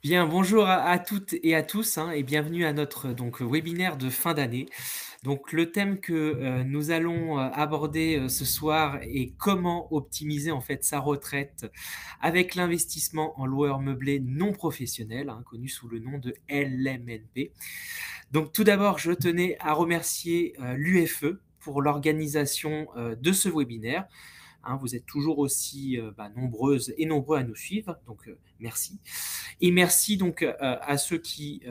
Bien, bonjour à, toutes et à tous hein, et bienvenue à notre euh, donc, webinaire de fin d'année. Donc le thème que euh, nous allons euh, aborder ce soir est comment optimiser en fait sa retraite avec l'investissement en loueur meublé non professionnel, hein, connu sous le nom de LMNP. Donc tout d'abord, je tenais à remercier l'UFE pour l'organisation de ce webinaire Hein, vous êtes toujours aussi euh, bah, nombreuses et nombreux à nous suivre, donc euh, merci. Et merci donc euh, à ceux qui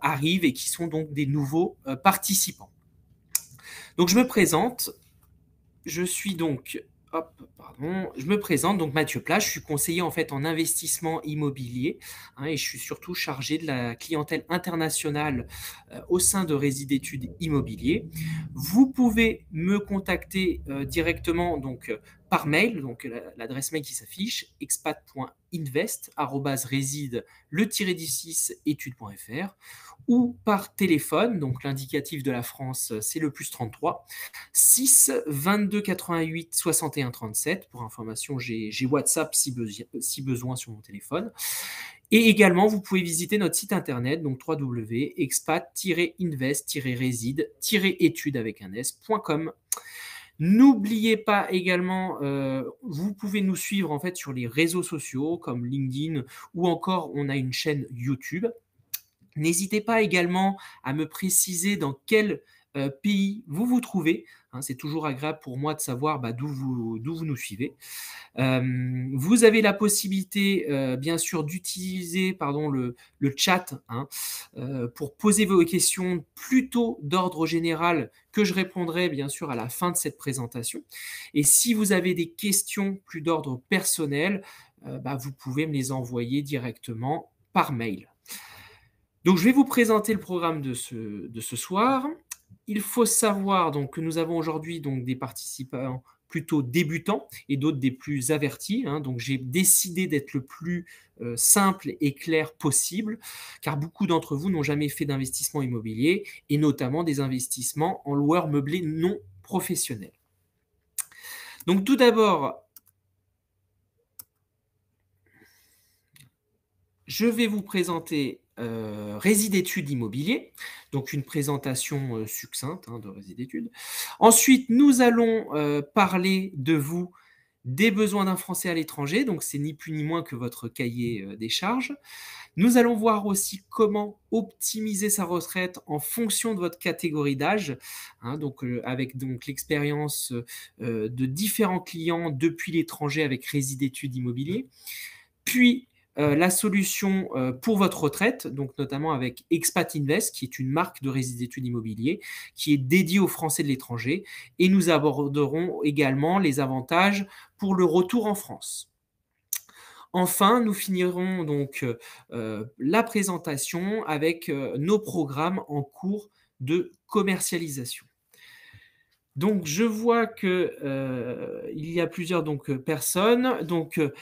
arrivent et qui sont donc des nouveaux participants. Donc je me présente, je suis donc je me présente, donc Mathieu Plage. je suis conseiller en fait en investissement immobilier hein, et je suis surtout chargé de la clientèle internationale euh, au sein de Résid Études immobilier. Vous pouvez me contacter euh, directement donc euh, par mail, donc l'adresse mail qui s'affiche, expat.invest.reside le étudesfr ou par téléphone. Donc l'indicatif de la France, euh, c'est le plus 33 6 22 88 61 37. Pour information, j'ai WhatsApp si, si, besoin sur mon téléphone. Et également, vous pouvez visiter notre site internet, donc www.expat-invest-reside-études avec un s.com. N'oubliez pas également, euh, vous pouvez nous suivre en fait sur les réseaux sociaux comme LinkedIn ou encore on a une chaîne YouTube. N'hésitez pas également à me préciser dans quel euh, pays vous vous trouvez. Hein. c'est toujours agréable pour moi de savoir bah, d'où vous, nous suivez. vous avez la possibilité, euh, bien sûr, d'utiliser pardon, le, chat hein, euh, pour poser vos questions plutôt d'ordre général que je répondrai, bien sûr, à la fin de cette présentation. Et si vous avez des questions plus d'ordre personnel, bah, vous pouvez me les envoyer directement par mail je vais vous présenter le programme de ce, de ce soir. Il faut savoir donc, que nous avons aujourd'hui des participants plutôt débutants et d'autres des plus avertis. Hein. Donc j'ai décidé d'être le plus euh, simple et clair possible, car beaucoup d'entre vous n'ont jamais fait d'investissement immobilier, et notamment des investissements en loueurs meublés non professionnels. Donc tout d'abord, je vais vous présenter euh, études d'études immobilier, donc une présentation euh, succincte hein, de Rési d'études. Ensuite, nous allons euh, parler de vous des besoins d'un Français à l'étranger, donc c'est ni plus ni moins que votre cahier euh, des charges. Nous allons voir aussi comment optimiser sa retraite en fonction de votre catégorie d'âge, hein, donc avec donc l'expérience de différents clients depuis l'étranger avec Rési d'études immobilier. Puis euh, la solution euh, pour votre retraite, donc notamment avec Expat Invest, qui est une marque de résidence d'études immobiliers, qui est dédiée aux Français de l'étranger. Et nous aborderons également les avantages pour le retour en France. Enfin, nous finirons donc euh, la présentation avec nos programmes en cours de commercialisation. Donc je vois que euh, il y a plusieurs donc euh, personnes. Donc euh,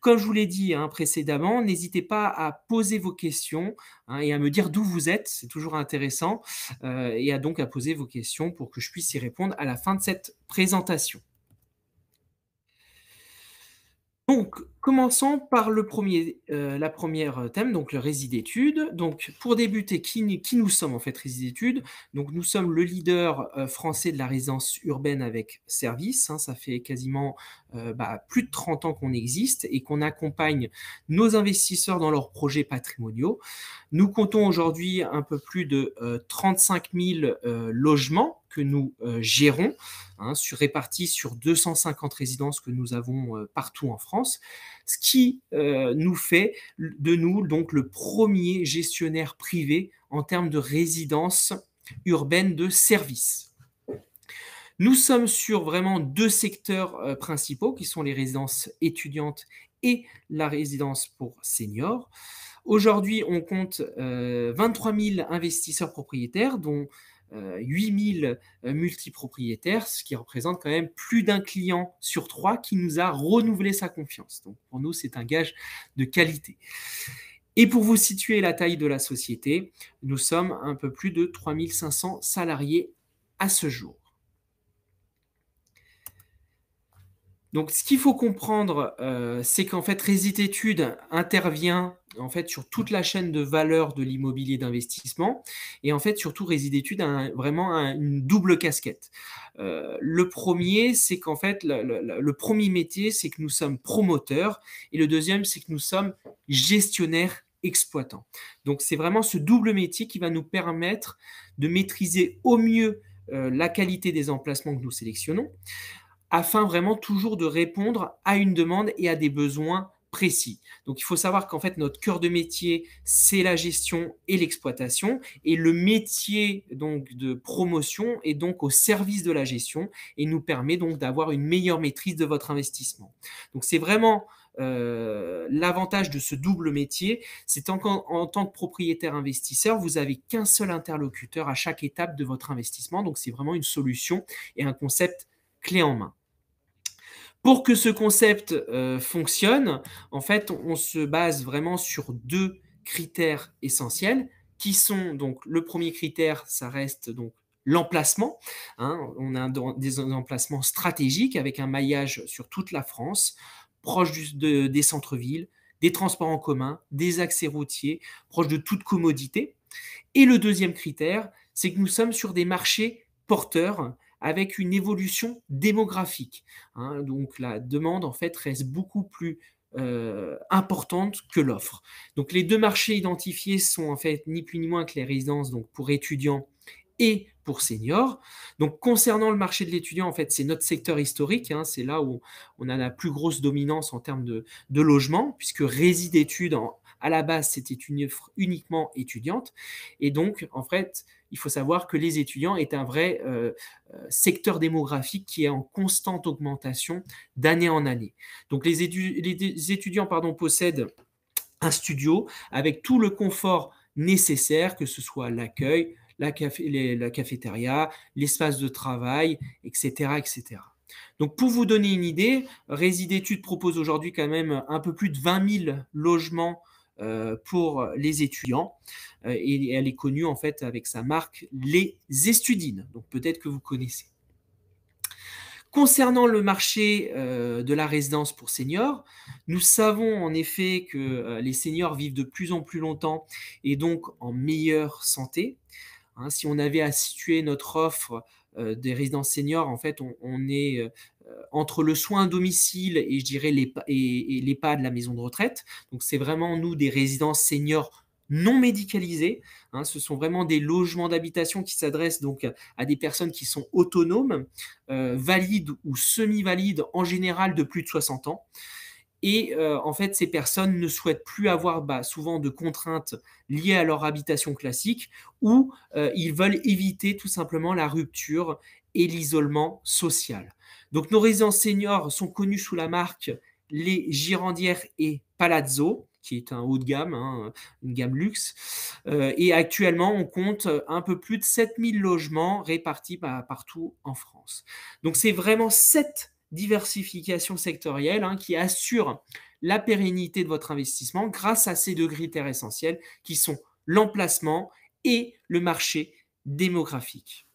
comme je vous l'ai dit hein, précédemment, n'hésitez pas à poser vos questions hein, et à me dire d'où vous êtes. C'est toujours intéressant et à donc à poser vos questions pour que je puisse y répondre à la fin de cette présentation. Donc Commençons par le premier, euh, la première euh, thème, donc le résid d'études. Donc, pour débuter, qui, qui, nous sommes en fait résid d'études Donc, nous sommes le leader euh, français de la résidence urbaine avec service. Hein. ça fait quasiment bah, plus de 30 ans qu'on existe et qu'on accompagne nos investisseurs dans leurs projets patrimoniaux. Nous comptons aujourd'hui un peu plus de 35 000 logements que nous euh, gérons, hein, sur, répartis sur 250 résidences que nous avons euh, partout en France, ce qui euh, nous fait de nous donc le premier gestionnaire privé en termes de résidence urbaine de service. Nous sommes sur vraiment deux secteurs principaux qui sont les résidences étudiantes et la résidence pour seniors. Aujourd'hui, on compte 23 000 investisseurs propriétaires, dont 8000 euh, euh, multipropriétaires, ce qui représente quand même plus d'un client sur trois qui nous a renouvelé sa confiance. Donc pour nous, c'est un gage de qualité. Et pour vous situer la taille de la société, nous sommes un peu plus de 3500 salariés à ce jour. Donc, ce qu'il faut comprendre, euh, c'est qu'en fait, Résit intervient en fait sur toute la chaîne de valeur de l'immobilier d'investissement. Et en fait, surtout, Résit a vraiment une double casquette. Euh, le premier, c'est qu'en fait, le, premier métier, c'est que nous sommes promoteurs. Et le deuxième, c'est que nous sommes gestionnaires exploitants. Donc, c'est vraiment ce double métier qui va nous permettre de maîtriser au mieux euh, la qualité des emplacements que nous sélectionnons afin vraiment toujours de répondre à une demande et à des besoins précis. Donc il faut savoir qu'en fait notre cœur de métier c'est la gestion et l'exploitation et le métier donc de promotion est donc au service de la gestion et nous permet donc d'avoir une meilleure maîtrise de votre investissement. Donc c'est vraiment euh, l'avantage de ce double métier, c'est en, tant que propriétaire investisseur, vous n'avez qu'un seul interlocuteur à chaque étape de votre investissement. Donc c'est vraiment une solution et un concept clé en main. Pour que ce concept euh, fonctionne, en fait, on se base vraiment sur deux critères essentiels qui sont donc le premier critère, ça reste donc l'emplacement. Hein. on a des emplacements stratégiques avec un maillage sur toute la France, proche des centres-villes, des transports en commun, des accès routiers, proche de toute commodité. Et le deuxième critère, c'est que nous sommes sur des marchés porteurs avec une évolution démographique. Hein. donc la demande en fait reste beaucoup plus euh, importante que l'offre. Donc les deux marchés identifiés sont en fait ni plus ni moins que les résidences donc pour étudiants et pour seniors. Donc concernant le marché de l'étudiant, en fait, c'est notre secteur historique, hein. c'est là où on a la plus grosse dominance en termes de, de logement, puisque réside études, à la base, c'était une offre uniquement étudiante. Et donc, en fait, il faut savoir que les étudiants est un vrai euh, euh, secteur démographique qui est en constante augmentation d'année en année. Donc les, étudiants possèdent un studio avec tout le confort nécessaire, que ce soit l'accueil, la, cafétéria, l'espace de travail, etc. etc. Donc, pour vous donner une idée, Résidétudes propose aujourd'hui quand même un peu plus de 20 000 logements euh, pour les étudiants. Euh, et elle est connue en fait avec sa marque Les Estudines. Donc peut-être que vous connaissez. Concernant le marché euh, de la résidence pour seniors, nous savons en effet que les seniors vivent de plus en plus longtemps et donc en meilleure santé. Hein, si on avait à situer notre offre euh, des résidences seniors, en fait, on, est euh, euh, entre le soin à domicile et je dirais les, et, et de la maison de retraite. Donc c'est vraiment nous des résidences seniors non médicalisées. Hein. ce sont vraiment des logements d'habitation qui s'adressent donc à des personnes qui sont autonomes, valides ou semi-valides en général de plus de 60 ans. Et euh, en fait, ces personnes ne souhaitent plus avoir bah, souvent de contraintes liées à leur habitation classique ou euh, ils veulent éviter tout simplement la rupture et l'isolement social. Donc nos résidences seniors sont connues sous la marque les Girandières et Palazzo qui est un haut de gamme, hein, une gamme luxe. Euh, et actuellement, on compte un peu plus de 7000 logements répartis partout en France. Donc c'est vraiment 7000 diversification sectorielle hein, qui assure la pérennité de votre investissement grâce à ces deux critères essentiels qui sont l'emplacement et le marché démographique.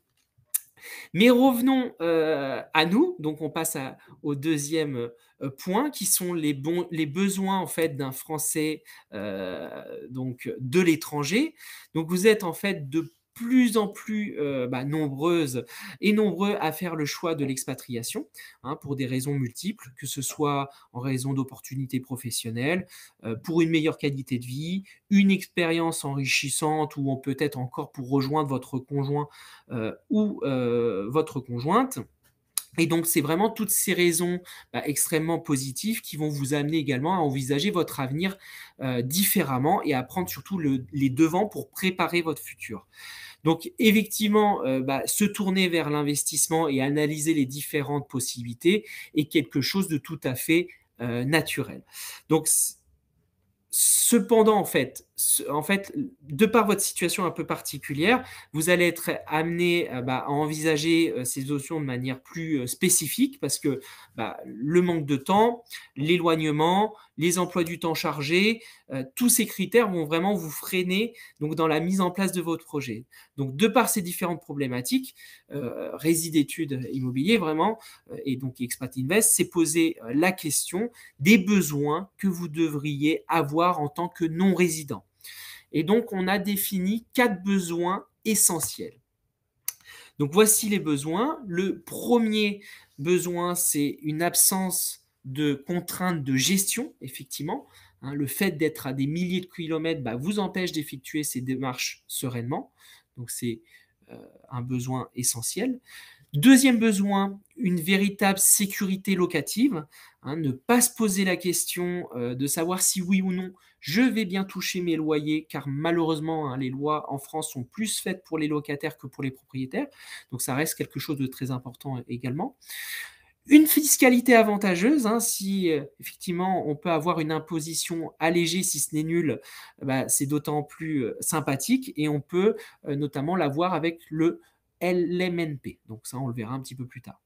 Mais revenons euh, à nous, donc on passe au deuxième euh, point qui sont les, besoins en fait d'un Français euh, donc de l'étranger. Donc vous êtes en fait de plus en plus euh, bah, nombreuses et nombreux à faire le choix de l'expatriation hein, pour des raisons multiples, que ce soit en raison d'opportunités professionnelles, euh, pour une meilleure qualité de vie, une expérience enrichissante ou peut-être encore pour rejoindre votre conjoint euh, ou votre conjointe. Et donc, c'est vraiment toutes ces raisons bah, extrêmement positives qui vont vous amener également à envisager votre avenir euh, différemment et à prendre surtout les devants pour préparer votre futur. Donc, effectivement, euh, bah, se tourner vers l'investissement et analyser les différentes possibilités est quelque chose de tout à fait euh, naturel. Cependant, en fait, en fait, de par votre situation un peu particulière, vous allez être amené euh, bah, à envisager euh, ces options de manière plus euh, spécifique parce que bah, le manque de temps, l'éloignement, les emplois du temps chargés, euh, tous ces critères vont vraiment vous freiner donc dans la mise en place de votre projet. Donc de par ces différentes problématiques, euh, études immobilier vraiment euh, et donc Expat Invest c'est poser euh, la question des besoins que vous devriez avoir en tant que non résident. Et donc on a défini quatre besoins essentiels. Donc voici les besoins. Le premier besoin, c'est une absence de contraintes de gestion, effectivement. Hein, le fait d'être à des milliers de kilomètres bah, vous empêche d'effectuer ces démarches sereinement. Donc c'est euh, un besoin essentiel. Deuxième besoin, une véritable sécurité locative. Hein, ne pas se poser la question euh, de savoir si oui ou non je vais bien toucher mes loyers, car malheureusement hein, les lois en France sont plus faites pour les locataires que pour les propriétaires. Donc ça reste quelque chose de très important également. Une fiscalité avantageuse, hein, si euh, effectivement on peut avoir une imposition allégée, si ce n'est nul, eh ben, c'est d'autant plus euh, sympathique et on peut euh, notamment l'avoir avec le LMNP. Donc ça, on le verra un petit peu plus tard.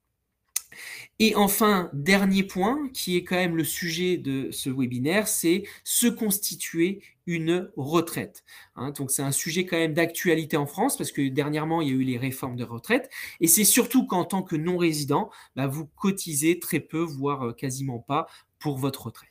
Et enfin, dernier point, qui est quand même le sujet de ce webinaire, c'est se constituer une retraite. Hein, donc c'est un sujet quand même d'actualité en France, parce que dernièrement, il y a eu les réformes de retraite. Et c'est surtout qu'en tant que non-résident, bah, vous cotisez très peu, voire euh, quasiment pas, pour votre retraite.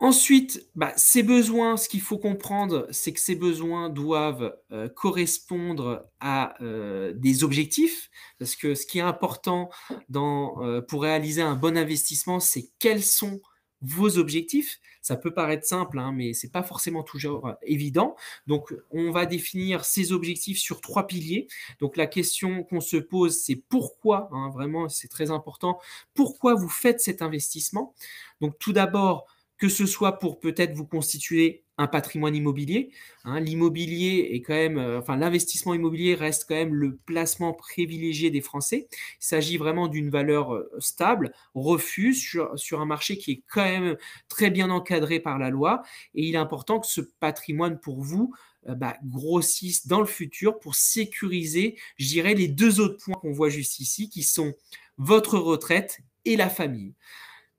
Ensuite, bah, ces besoins, ce qu'il faut comprendre, c'est que ces besoins doivent euh, correspondre à euh, des objectifs, parce que ce qui est important dans, euh, pour réaliser un bon investissement, c'est quels sont vos objectifs. Ça peut paraître simple, hein, mais ce n'est pas forcément toujours évident. Donc, on va définir ces objectifs sur trois piliers. Donc, la question qu'on se pose, c'est pourquoi, hein, vraiment, c'est très important, pourquoi vous faites cet investissement. Donc, tout d'abord, que ce soit pour peut-être vous constituer un patrimoine immobilier. Hein. L'immobilier est quand même, euh, enfin l'investissement immobilier reste quand même le placement privilégié des Français. Il s'agit vraiment d'une valeur euh, stable, refuse sur, un marché qui est quand même très bien encadré par la loi. Et il est important que ce patrimoine pour vous euh, bah, grossisse dans le futur pour sécuriser, je dirais, les deux autres points qu'on voit juste ici, qui sont votre retraite et la famille.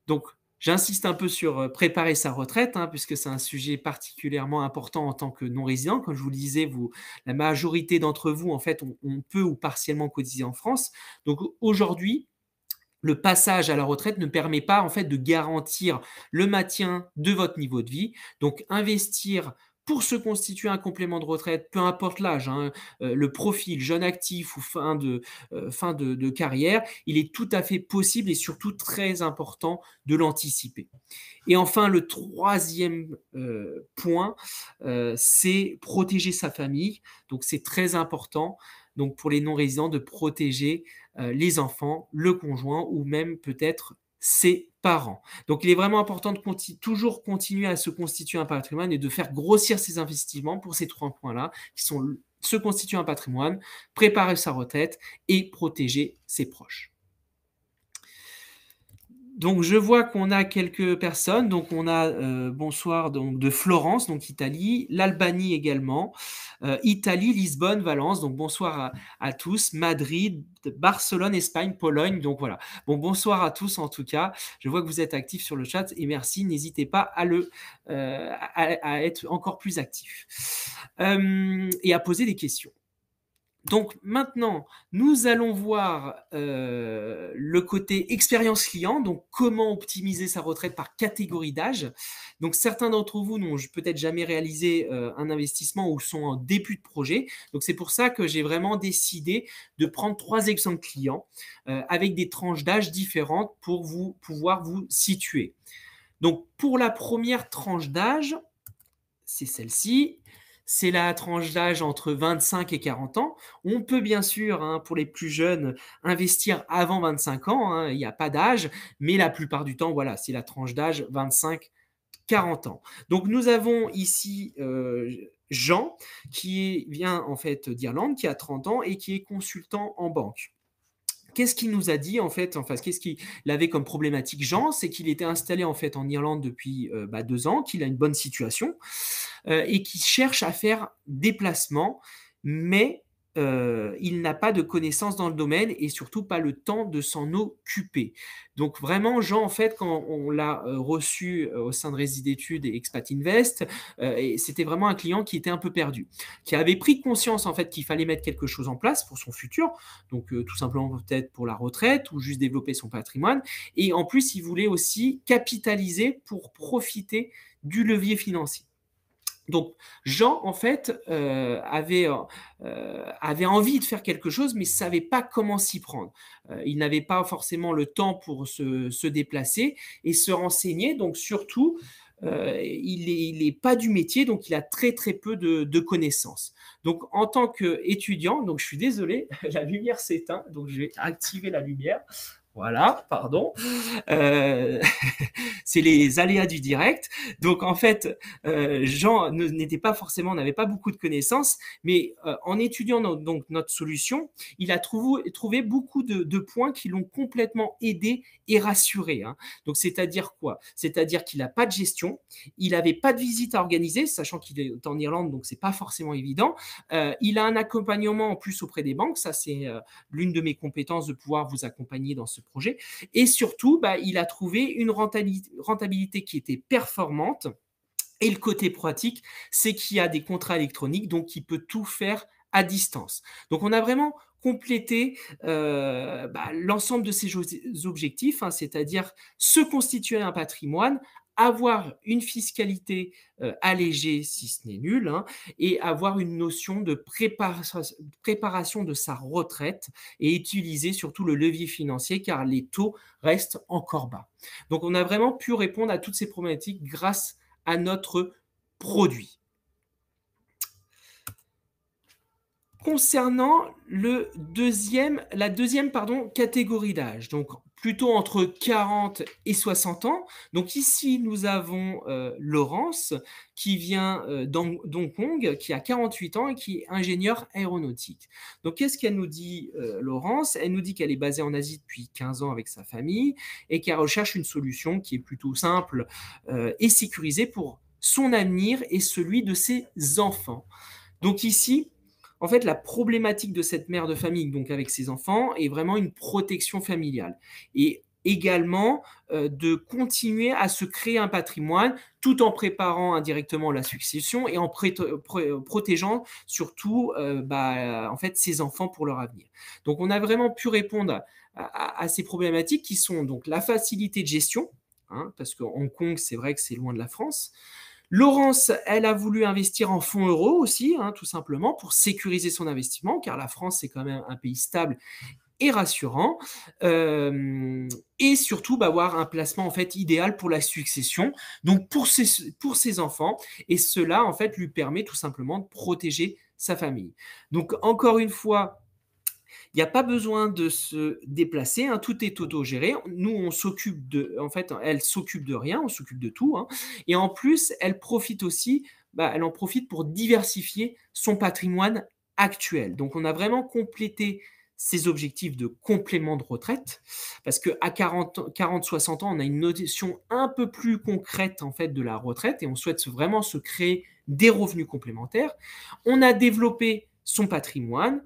Donc J'insiste un peu sur euh, préparer sa retraite, hein, puisque c'est un sujet particulièrement important en tant que non-résident. Comme je vous le disais, la majorité d'entre vous, en fait, on peut ou partiellement cotiser en France. Donc aujourd'hui, le passage à la retraite ne permet pas en fait de garantir le maintien de votre niveau de vie. Donc investir pour se constituer un complément de retraite, peu importe l'âge, hein, euh, le profil jeune actif ou fin, de, euh, fin de, carrière, il est tout à fait possible et surtout très important de l'anticiper. Et enfin, le troisième euh, point, c'est protéger sa famille. Donc c'est très important donc pour les non-résidents de protéger les enfants, le conjoint ou même peut-être ses donc, il est vraiment important de toujours continuer à se constituer un patrimoine et de faire grossir ses investissements pour ces trois points-là, qui sont se constituer un patrimoine, préparer sa retraite et protéger ses proches donc je vois qu'on a quelques personnes. Donc on a euh, bonsoir donc de Florence, donc Italie, l'Albanie également, euh, Italie, Lisbonne, Valence. Donc bonsoir à, tous, Madrid, Barcelone, Espagne, Pologne. Donc voilà. Bon bonsoir à tous en tout cas. Je vois que vous êtes actifs sur le chat et merci. N'hésitez pas à euh, à, à, être encore plus actifs et à poser des questions donc maintenant, nous allons voir euh, le côté expérience client, donc comment optimiser sa retraite par catégorie d'âge. Donc certains d'entre vous n'ont peut-être jamais réalisé euh, un investissement ou sont en début de projet. Donc c'est pour ça que j'ai vraiment décidé de prendre trois exemples clients euh, avec des tranches d'âge différentes pour vous pouvoir vous situer. Donc pour la première tranche d'âge, c'est celle-ci c'est la tranche d'âge entre 25 et 40 ans. On peut bien sûr, hein, pour les plus jeunes, investir avant 25 ans, hein, il n'y a pas d'âge, mais la plupart du temps, voilà, c'est la tranche d'âge 25-40 ans. Donc nous avons ici euh, Jean, qui vient en fait d'Irlande, qui a 30 ans et qui est consultant en banque. Qu'est-ce qu'il nous a dit en fait Enfin, qu'est-ce qu'il avait comme problématique Jean C'est qu'il était installé en fait en Irlande depuis euh, bah, deux ans, qu'il a une bonne situation euh, et qu'il cherche à faire des placements, mais euh, il n'a pas de connaissances dans le domaine et surtout pas le temps de s'en occuper. Donc vraiment, Jean, en fait, quand on l'a euh, reçu euh, au sein de Résid d'études et Expat Invest, c'était vraiment un client qui était un peu perdu, qui avait pris conscience en fait qu'il fallait mettre quelque chose en place pour son futur, donc tout simplement peut-être pour la retraite ou juste développer son patrimoine. Et en plus, il voulait aussi capitaliser pour profiter du levier financier. Donc Jean, en fait, euh, euh, euh, avait, envie de faire quelque chose, mais ne savait pas comment s'y prendre. il n'avait pas forcément le temps pour se, déplacer et se renseigner. Donc surtout, il n'est pas du métier, donc il a très très peu de, de connaissances. Donc en tant qu'étudiant, donc je suis désolé, la lumière s'éteint, donc je vais activer la lumière. Voilà, pardon. Euh, c'est les aléas du direct. Donc en fait, euh, Jean n'était pas forcément, n'avait pas beaucoup de connaissances, mais euh, en étudiant donc notre solution, il a trouvé, beaucoup de, points qui l'ont complètement aidé et rassuré. Hein. Donc c'est-à-dire quoi C'est-à-dire qu'il n'a pas de gestion, il n'avait pas de visite à organiser, sachant qu'il est en Irlande, donc c'est pas forcément évident. Euh, il a un accompagnement en plus auprès des banques, ça c'est l'une de mes compétences de pouvoir vous accompagner dans ce projet. Et surtout, bah, il a trouvé une rentabilité qui était performante. Et le côté pratique, c'est qu'il y a des contrats électroniques, donc il peut tout faire à distance. Donc on a vraiment complété euh, bah, l'ensemble de ces objectifs, hein, c'est-à-dire se constituer un patrimoine avoir une fiscalité euh, allégée, si ce n'est nul, hein, et avoir une notion de préparation de sa retraite et utiliser surtout le levier financier car les taux restent encore bas. Donc on a vraiment pu répondre à toutes ces problématiques grâce à notre produit. concernant le deuxième, la deuxième pardon, catégorie d'âge, donc plutôt entre 40 et 60 ans. Donc ici, nous avons euh, Laurence qui vient euh, d'Hong Kong, qui a 48 ans et qui est ingénieure aéronautique. Donc qu'est-ce qu'elle nous dit, euh, Laurence Elle nous dit qu'elle est basée en Asie depuis 15 ans avec sa famille et qu'elle recherche une solution qui est plutôt simple et sécurisée pour son avenir et celui de ses enfants. Donc ici, en fait, la problématique de cette mère de famille, donc avec ses enfants, est vraiment une protection familiale. Et également euh, de continuer à se créer un patrimoine tout en préparant indirectement la succession et en protégeant surtout euh, bah, en fait ses enfants pour leur avenir. Donc on a vraiment pu répondre à, ces problématiques qui sont donc la facilité de gestion, hein, parce parce Hong Kong c'est vrai que c'est loin de la France, Laurence, elle a voulu investir en fonds euros aussi, hein, tout simplement, pour sécuriser son investissement, car la France, c'est quand même un pays stable et rassurant, euh, et surtout bah, avoir un placement en fait idéal pour la succession, donc pour ses, pour ses enfants, et cela en fait lui permet tout simplement de protéger sa famille. Donc encore une fois, il n'y a pas besoin de se déplacer, hein. tout est autogéré. Nous, on s'occupe de, en fait, elle s'occupe de rien, on s'occupe de tout. Hein. Et en plus, elle profite aussi, bah, elle en profite pour diversifier son patrimoine actuel. Donc, on a vraiment complété ses objectifs de complément de retraite, parce qu'à à 40-60 ans, on a une notion un peu plus concrète en fait de la retraite et on souhaite vraiment se créer des revenus complémentaires. On a développé son patrimoine,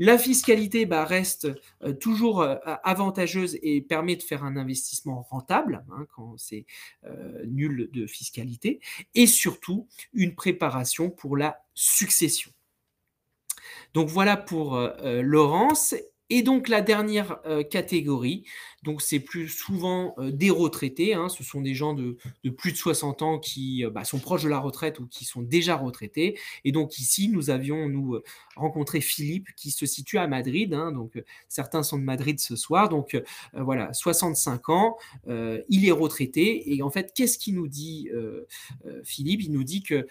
la fiscalité bah, reste euh, toujours euh, avantageuse et permet de faire un investissement rentable hein, quand c'est euh, nul de fiscalité, et surtout une préparation pour la succession. Donc voilà pour Laurence. Et donc la dernière catégorie, donc, c'est plus souvent euh, des retraités. Hein. ce sont des gens de, de, plus de 60 ans qui euh, bah, sont proches de la retraite ou qui sont déjà retraités. Et donc, ici, nous avions nous euh, rencontré Philippe qui se situe à Madrid. Hein. donc, certains sont de Madrid ce soir. Donc, voilà, 65 ans, il est retraité. Et en fait, qu'est-ce qu'il nous dit, Philippe Il nous dit que,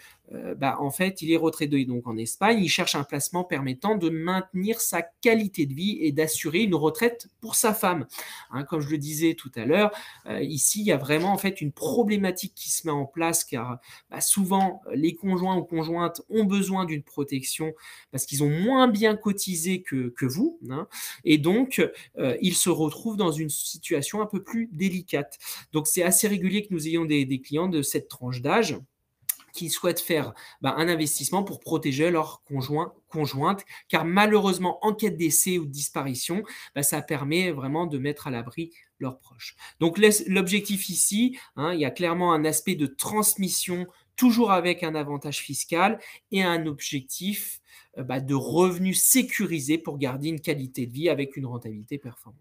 bah, en fait, il est retraité donc en Espagne. Il cherche un placement permettant de maintenir sa qualité de vie et d'assurer une retraite pour sa femme. Hein. Hein, comme je le disais tout à l'heure, euh, ici, il y a vraiment en fait une problématique qui se met en place car bah, souvent, les conjoints ou conjointes ont besoin d'une protection parce qu'ils ont moins bien cotisé que, vous. Hein, et donc, euh, ils se retrouvent dans une situation un peu plus délicate. Donc, c'est assez régulier que nous ayons des clients de cette tranche d'âge qui souhaitent faire bah, un investissement pour protéger leur conjoint, conjointe, car malheureusement, en cas de ou de disparition, bah, ça permet vraiment de mettre à l'abri leurs proches. Donc l'objectif ici, hein, il y a clairement un aspect de transmission, toujours avec un avantage fiscal, et un objectif euh, bah, de revenus sécurisés pour garder une qualité de vie avec une rentabilité performante.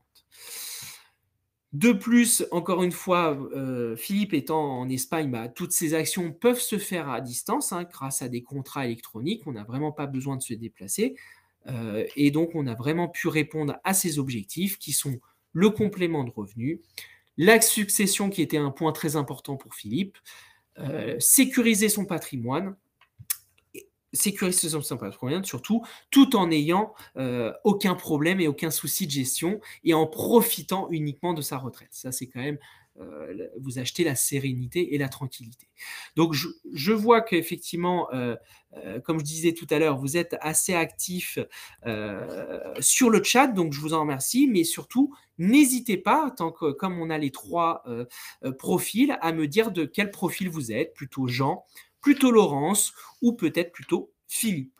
De plus, encore une fois, euh, Philippe étant en Espagne, bah, toutes ces actions peuvent se faire à distance hein, grâce à des contrats électroniques. On n'a vraiment pas besoin de se déplacer. Euh, et donc, on a vraiment pu répondre à ses objectifs qui sont le complément de revenus, la succession qui était un point très important pour Philippe, euh, sécuriser son patrimoine sécuriser son patrimoine, surtout tout en n'ayant euh, aucun problème et aucun souci de gestion et en profitant uniquement de sa retraite. Ça, c'est quand même, euh, vous achetez la sérénité et la tranquillité. Donc, je, vois qu'effectivement, euh, comme je disais tout à l'heure, vous êtes assez actif sur le chat, donc je vous en remercie, mais surtout, n'hésitez pas, tant que, comme on a les trois profils, à me dire de quel profil vous êtes, plutôt Jean, plutôt Laurence ou peut-être plutôt Philippe.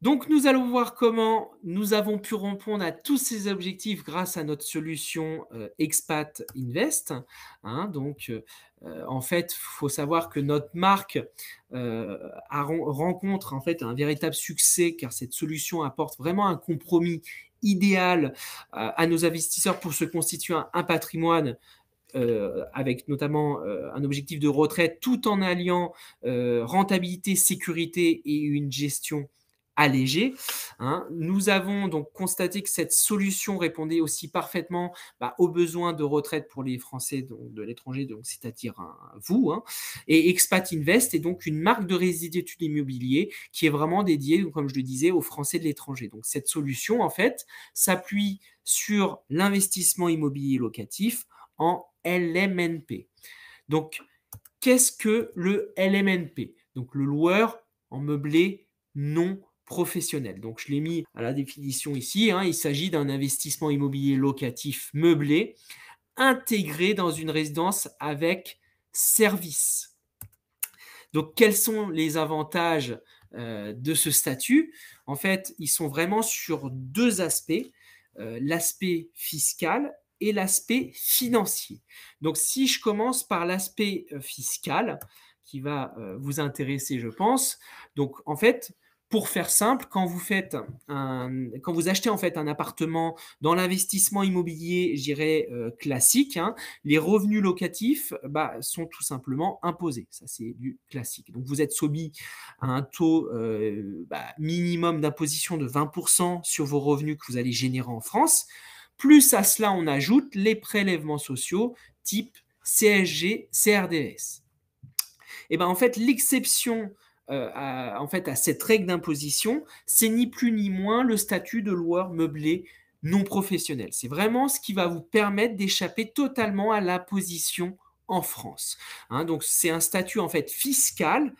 Donc nous allons voir comment nous avons pu répondre à tous ces objectifs grâce à notre solution euh, Expat Invest. Hein. donc euh, euh, en fait, il faut savoir que notre marque rencontre en fait un véritable succès car cette solution apporte vraiment un compromis idéal à nos investisseurs pour se constituer un patrimoine euh, avec notamment euh, un objectif de retraite tout en alliant euh, rentabilité, sécurité et une gestion allégée. Hein. Nous avons donc constaté que cette solution répondait aussi parfaitement bah, aux besoins de retraite pour les Français de l'étranger, donc c'est-à-dire vous. Hein, et Expat Invest est donc une marque de résidu immobilier qui est vraiment dédiée, comme je le disais, aux Français de l'étranger. Donc cette solution, en fait, s'appuie sur l'investissement immobilier locatif en LMNP. Donc, qu'est-ce que le LMNP Donc, le loueur en meublé non professionnel. Donc, je l'ai mis à la définition ici. Hein. il s'agit d'un investissement immobilier locatif meublé intégré dans une résidence avec service. Donc, quels sont les avantages euh, de ce statut En fait, ils sont vraiment sur deux aspects. Euh, l'aspect fiscal et l'aspect financier. Donc si je commence par l'aspect euh, fiscal, qui va euh, vous intéresser, je pense, donc en fait, pour faire simple, quand vous faites un, quand vous achetez en fait un appartement dans l'investissement immobilier, j'irai euh, classique, hein, les revenus locatifs bah, sont tout simplement imposés. Ça c'est du classique. Donc vous êtes soumis à un taux bah, minimum d'imposition de 20% sur vos revenus que vous allez générer en France. Plus à cela, on ajoute les prélèvements sociaux type CSG, CRDS. Et eh ben en fait, l'exception euh, à, en fait, à cette règle d'imposition, c'est ni plus ni moins le statut de loueur meublé non professionnel. C'est vraiment ce qui va vous permettre d'échapper totalement à la position en France. Hein. donc c'est un statut en fait fiscal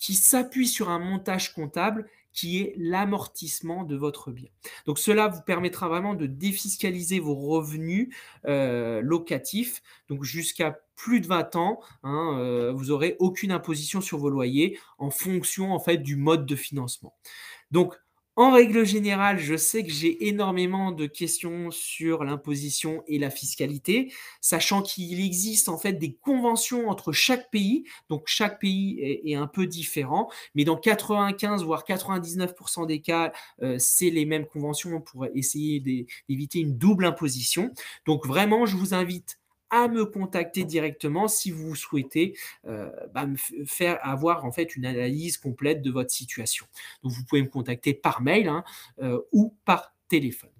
qui s'appuie sur un montage comptable qui est l'amortissement de votre bien. Donc cela vous permettra vraiment de défiscaliser vos revenus euh, locatifs, donc jusqu'à plus de 20 ans, hein, euh, vous n'aurez aucune imposition sur vos loyers en fonction en fait du mode de financement. Donc en règle générale, je sais que j'ai énormément de questions sur l'imposition et la fiscalité, sachant qu'il existe en fait des conventions entre chaque pays. Donc chaque pays est, un peu différent, mais dans 95 voire 99% des cas, euh, c'est les mêmes conventions pour essayer d'éviter une double imposition. Donc vraiment, je vous invite à me contacter directement si vous souhaitez euh, bah, faire avoir en fait une analyse complète de votre situation. Donc vous pouvez me contacter par mail hein, euh, ou par téléphone.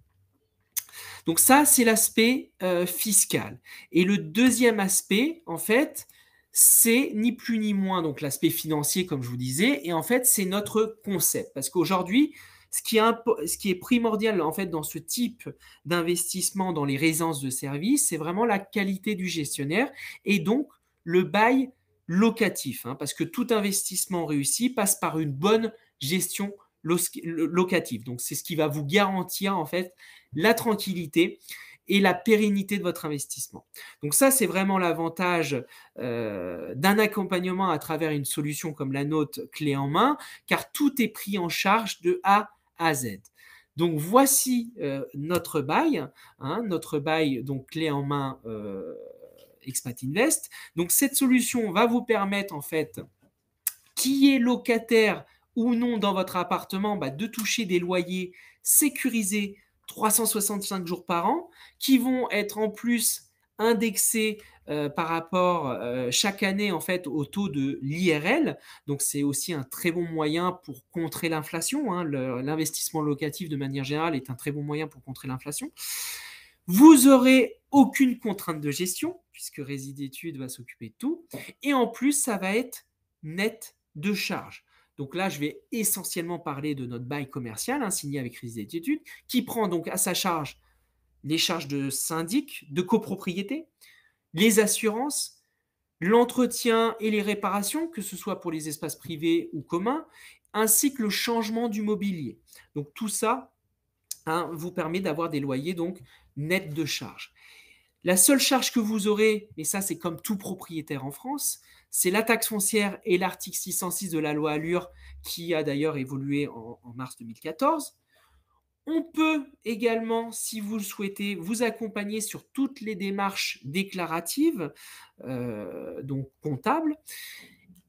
Donc ça, c'est l'aspect euh, fiscal. Et le deuxième aspect, en fait, c'est ni plus ni moins donc l'aspect financier, comme je vous disais, et en fait, c'est notre concept. Parce qu'aujourd'hui, ce qui, est primordial en fait dans ce type d'investissement dans les résidences de services, c'est vraiment la qualité du gestionnaire et donc le bail locatif, hein, parce que tout investissement réussi passe par une bonne gestion locative. Donc c'est ce qui va vous garantir en fait la tranquillité et la pérennité de votre investissement. Donc ça, c'est vraiment l'avantage euh, d'un accompagnement à travers une solution comme la nôtre clé en main, car tout est pris en charge de A donc voici euh, notre bail, hein, notre bail donc clé en main euh, Expat Invest. Donc cette solution va vous permettre en fait qui est locataire ou non dans votre appartement bah, de toucher des loyers sécurisés 365 jours par an qui vont être en plus indexés euh, par rapport euh, chaque année en fait au taux de l'IRL. Donc c'est aussi un très bon moyen pour contrer l'inflation. Hein. L'investissement locatif de manière générale est un très bon moyen pour contrer l'inflation. Vous aurez aucune contrainte de gestion puisque Résidétude va s'occuper de tout. Et en plus, ça va être net de charges. Donc là, je vais essentiellement parler de notre bail commercial hein, signé avec Résidétude qui prend donc à sa charge les charges de syndic, de copropriété, les assurances, l'entretien et les réparations, que ce soit pour les espaces privés ou communs, ainsi que le changement du mobilier. Donc tout ça hein, vous permet d'avoir des loyers donc nets de charges. La seule charge que vous aurez, et ça c'est comme tout propriétaire en France, c'est la taxe foncière et l'article 606 de la loi Allure qui a d'ailleurs évolué en, en mars 2014. On peut également, si vous le souhaitez, vous accompagner sur toutes les démarches déclaratives, euh, donc comptables.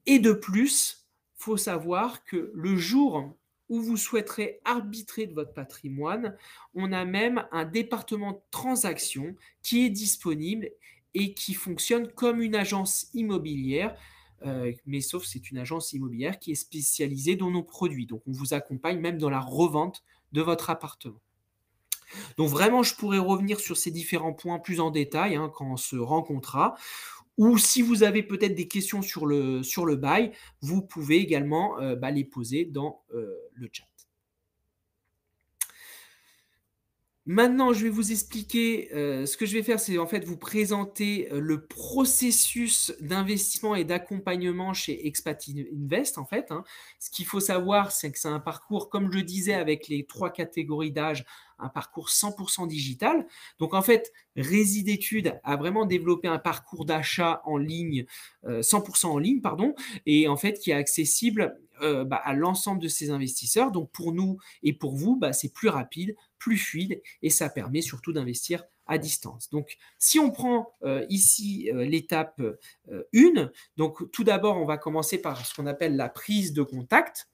Et de plus, faut savoir que le jour où vous souhaiterez arbitrer de votre patrimoine, on a même un département de transaction qui est disponible et qui fonctionne comme une agence immobilière. Euh, mais sauf c'est une agence immobilière qui est spécialisée dans nos produits. Donc on vous accompagne même dans la revente de votre appartement. Donc vraiment, je pourrais revenir sur ces différents points plus en détail hein, quand on se rencontrera. Ou si vous avez peut-être des questions sur le, sur le bail, vous pouvez également euh, bah, les poser dans euh, le chat. Maintenant, je vais vous expliquer. Euh, ce que je vais faire, c'est en fait vous présenter euh, le processus d'investissement et d'accompagnement chez Expat Invest. En fait, hein. ce qu'il faut savoir, c'est que c'est un parcours, comme je le disais, avec les trois catégories d'âge, un parcours 100% digital. Donc, en fait, Résid a vraiment développé un parcours d'achat en ligne, 100% euh, en ligne, pardon, et en fait qui est accessible bah, à l'ensemble de ses investisseurs. Donc, pour nous et pour vous, bah, c'est plus rapide plus fluide et ça permet surtout d'investir à distance. Donc, si on prend euh, ici euh, l'étape 1, euh, donc tout d'abord, on va commencer par ce qu'on appelle la prise de contact.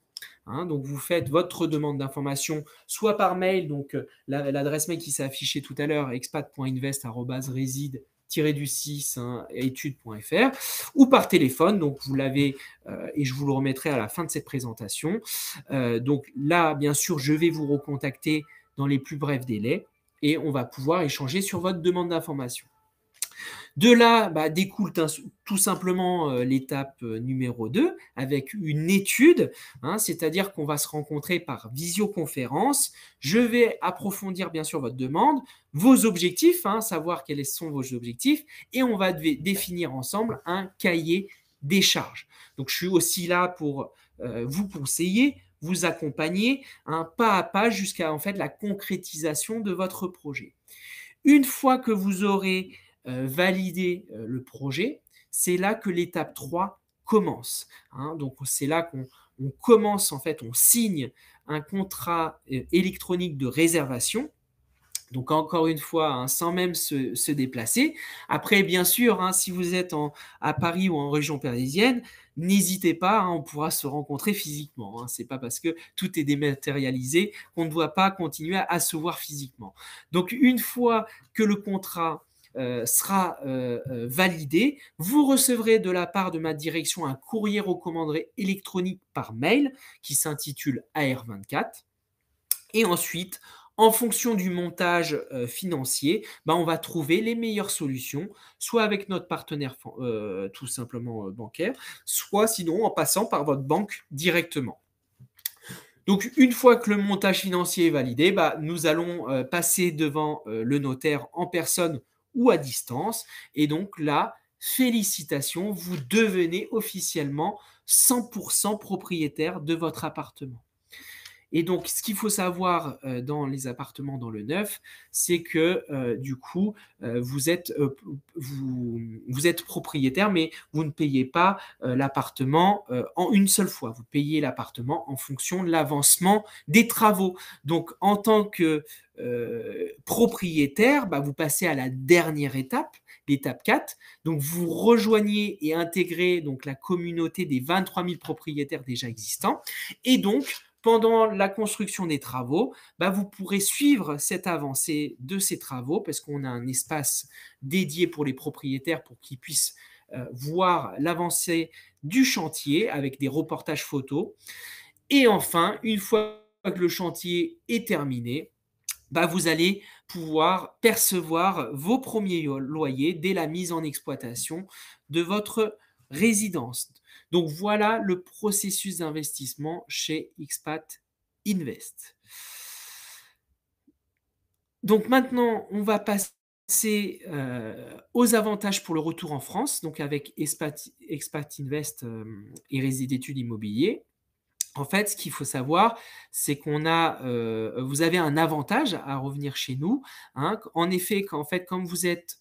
Hein. donc vous faites votre demande d'information soit par mail, donc l'adresse mail qui s'est affichée tout à l'heure, expatinvestreside du hein, ou par téléphone, donc vous l'avez et je vous le remettrai à la fin de cette présentation. donc là, bien sûr, je vais vous recontacter dans les plus brefs délais et on va pouvoir échanger sur votre demande d'information. De là bah, découle tout simplement euh, l'étape euh, numéro 2 avec une étude, hein, c'est-à-dire qu'on va se rencontrer par visioconférence. Je vais approfondir bien sûr votre demande, vos objectifs, hein, savoir quels sont vos objectifs, et on va définir ensemble un cahier des charges. Donc je suis aussi là pour euh, vous conseiller, vous accompagner un hein, pas à pas jusqu'à en fait la concrétisation de votre projet. Une fois que vous aurez euh, validé euh, le projet, c'est là que l'étape 3 commence. Hein. Donc c'est là qu'on commence en fait, on signe un contrat euh, électronique de réservation donc encore une fois, hein, sans même se, déplacer. Après, bien sûr, hein, si vous êtes à Paris ou en région parisienne, n'hésitez pas, hein, on pourra se rencontrer physiquement. Ce n'est pas parce que tout est dématérialisé qu'on ne doit pas continuer à, se voir physiquement. Donc une fois que le contrat euh, sera euh, euh, validé. Vous recevrez de la part de ma direction un courrier recommandé électronique par mail qui s'intitule AR24. Et ensuite, en fonction du montage euh, financier, bah, on va trouver les meilleures solutions, soit avec notre partenaire euh, tout simplement euh, bancaire, soit sinon en passant par votre banque directement. Donc une fois que le montage financier est validé, bah, nous allons passer devant le notaire en personne ou à distance. Et donc là, félicitations, vous devenez officiellement 100% propriétaire de votre appartement. Et donc, ce qu'il faut savoir euh, dans les appartements dans le neuf, c'est que euh, du coup, euh, vous, êtes, vous, êtes propriétaire, mais vous ne payez pas l'appartement en une seule fois. Vous payez l'appartement en fonction de l'avancement des travaux. Donc, en tant que propriétaire, bah, vous passez à la dernière étape, l'étape 4. Donc, vous rejoignez et intégrez donc, la communauté des 23 000 propriétaires déjà existants. Et donc, pendant la construction des travaux, bah, vous pourrez suivre cette avancée de ces travaux parce qu'on a un espace dédié pour les propriétaires pour qu'ils puissent euh, voir l'avancée du chantier avec des reportages photos. Et enfin, une fois que le chantier est terminé, bah, vous allez pouvoir percevoir vos premiers loyers dès la mise en exploitation de votre résidence. Donc voilà le processus d'investissement chez Expat Invest. Donc maintenant, on va passer euh, aux avantages pour le retour en France, donc avec Expat, Invest euh, et Résid d'études immobiliers. En fait, ce qu'il faut savoir, c'est qu'on a, euh, vous avez un avantage à revenir chez nous. Hein. En effet, qu'en fait, comme vous êtes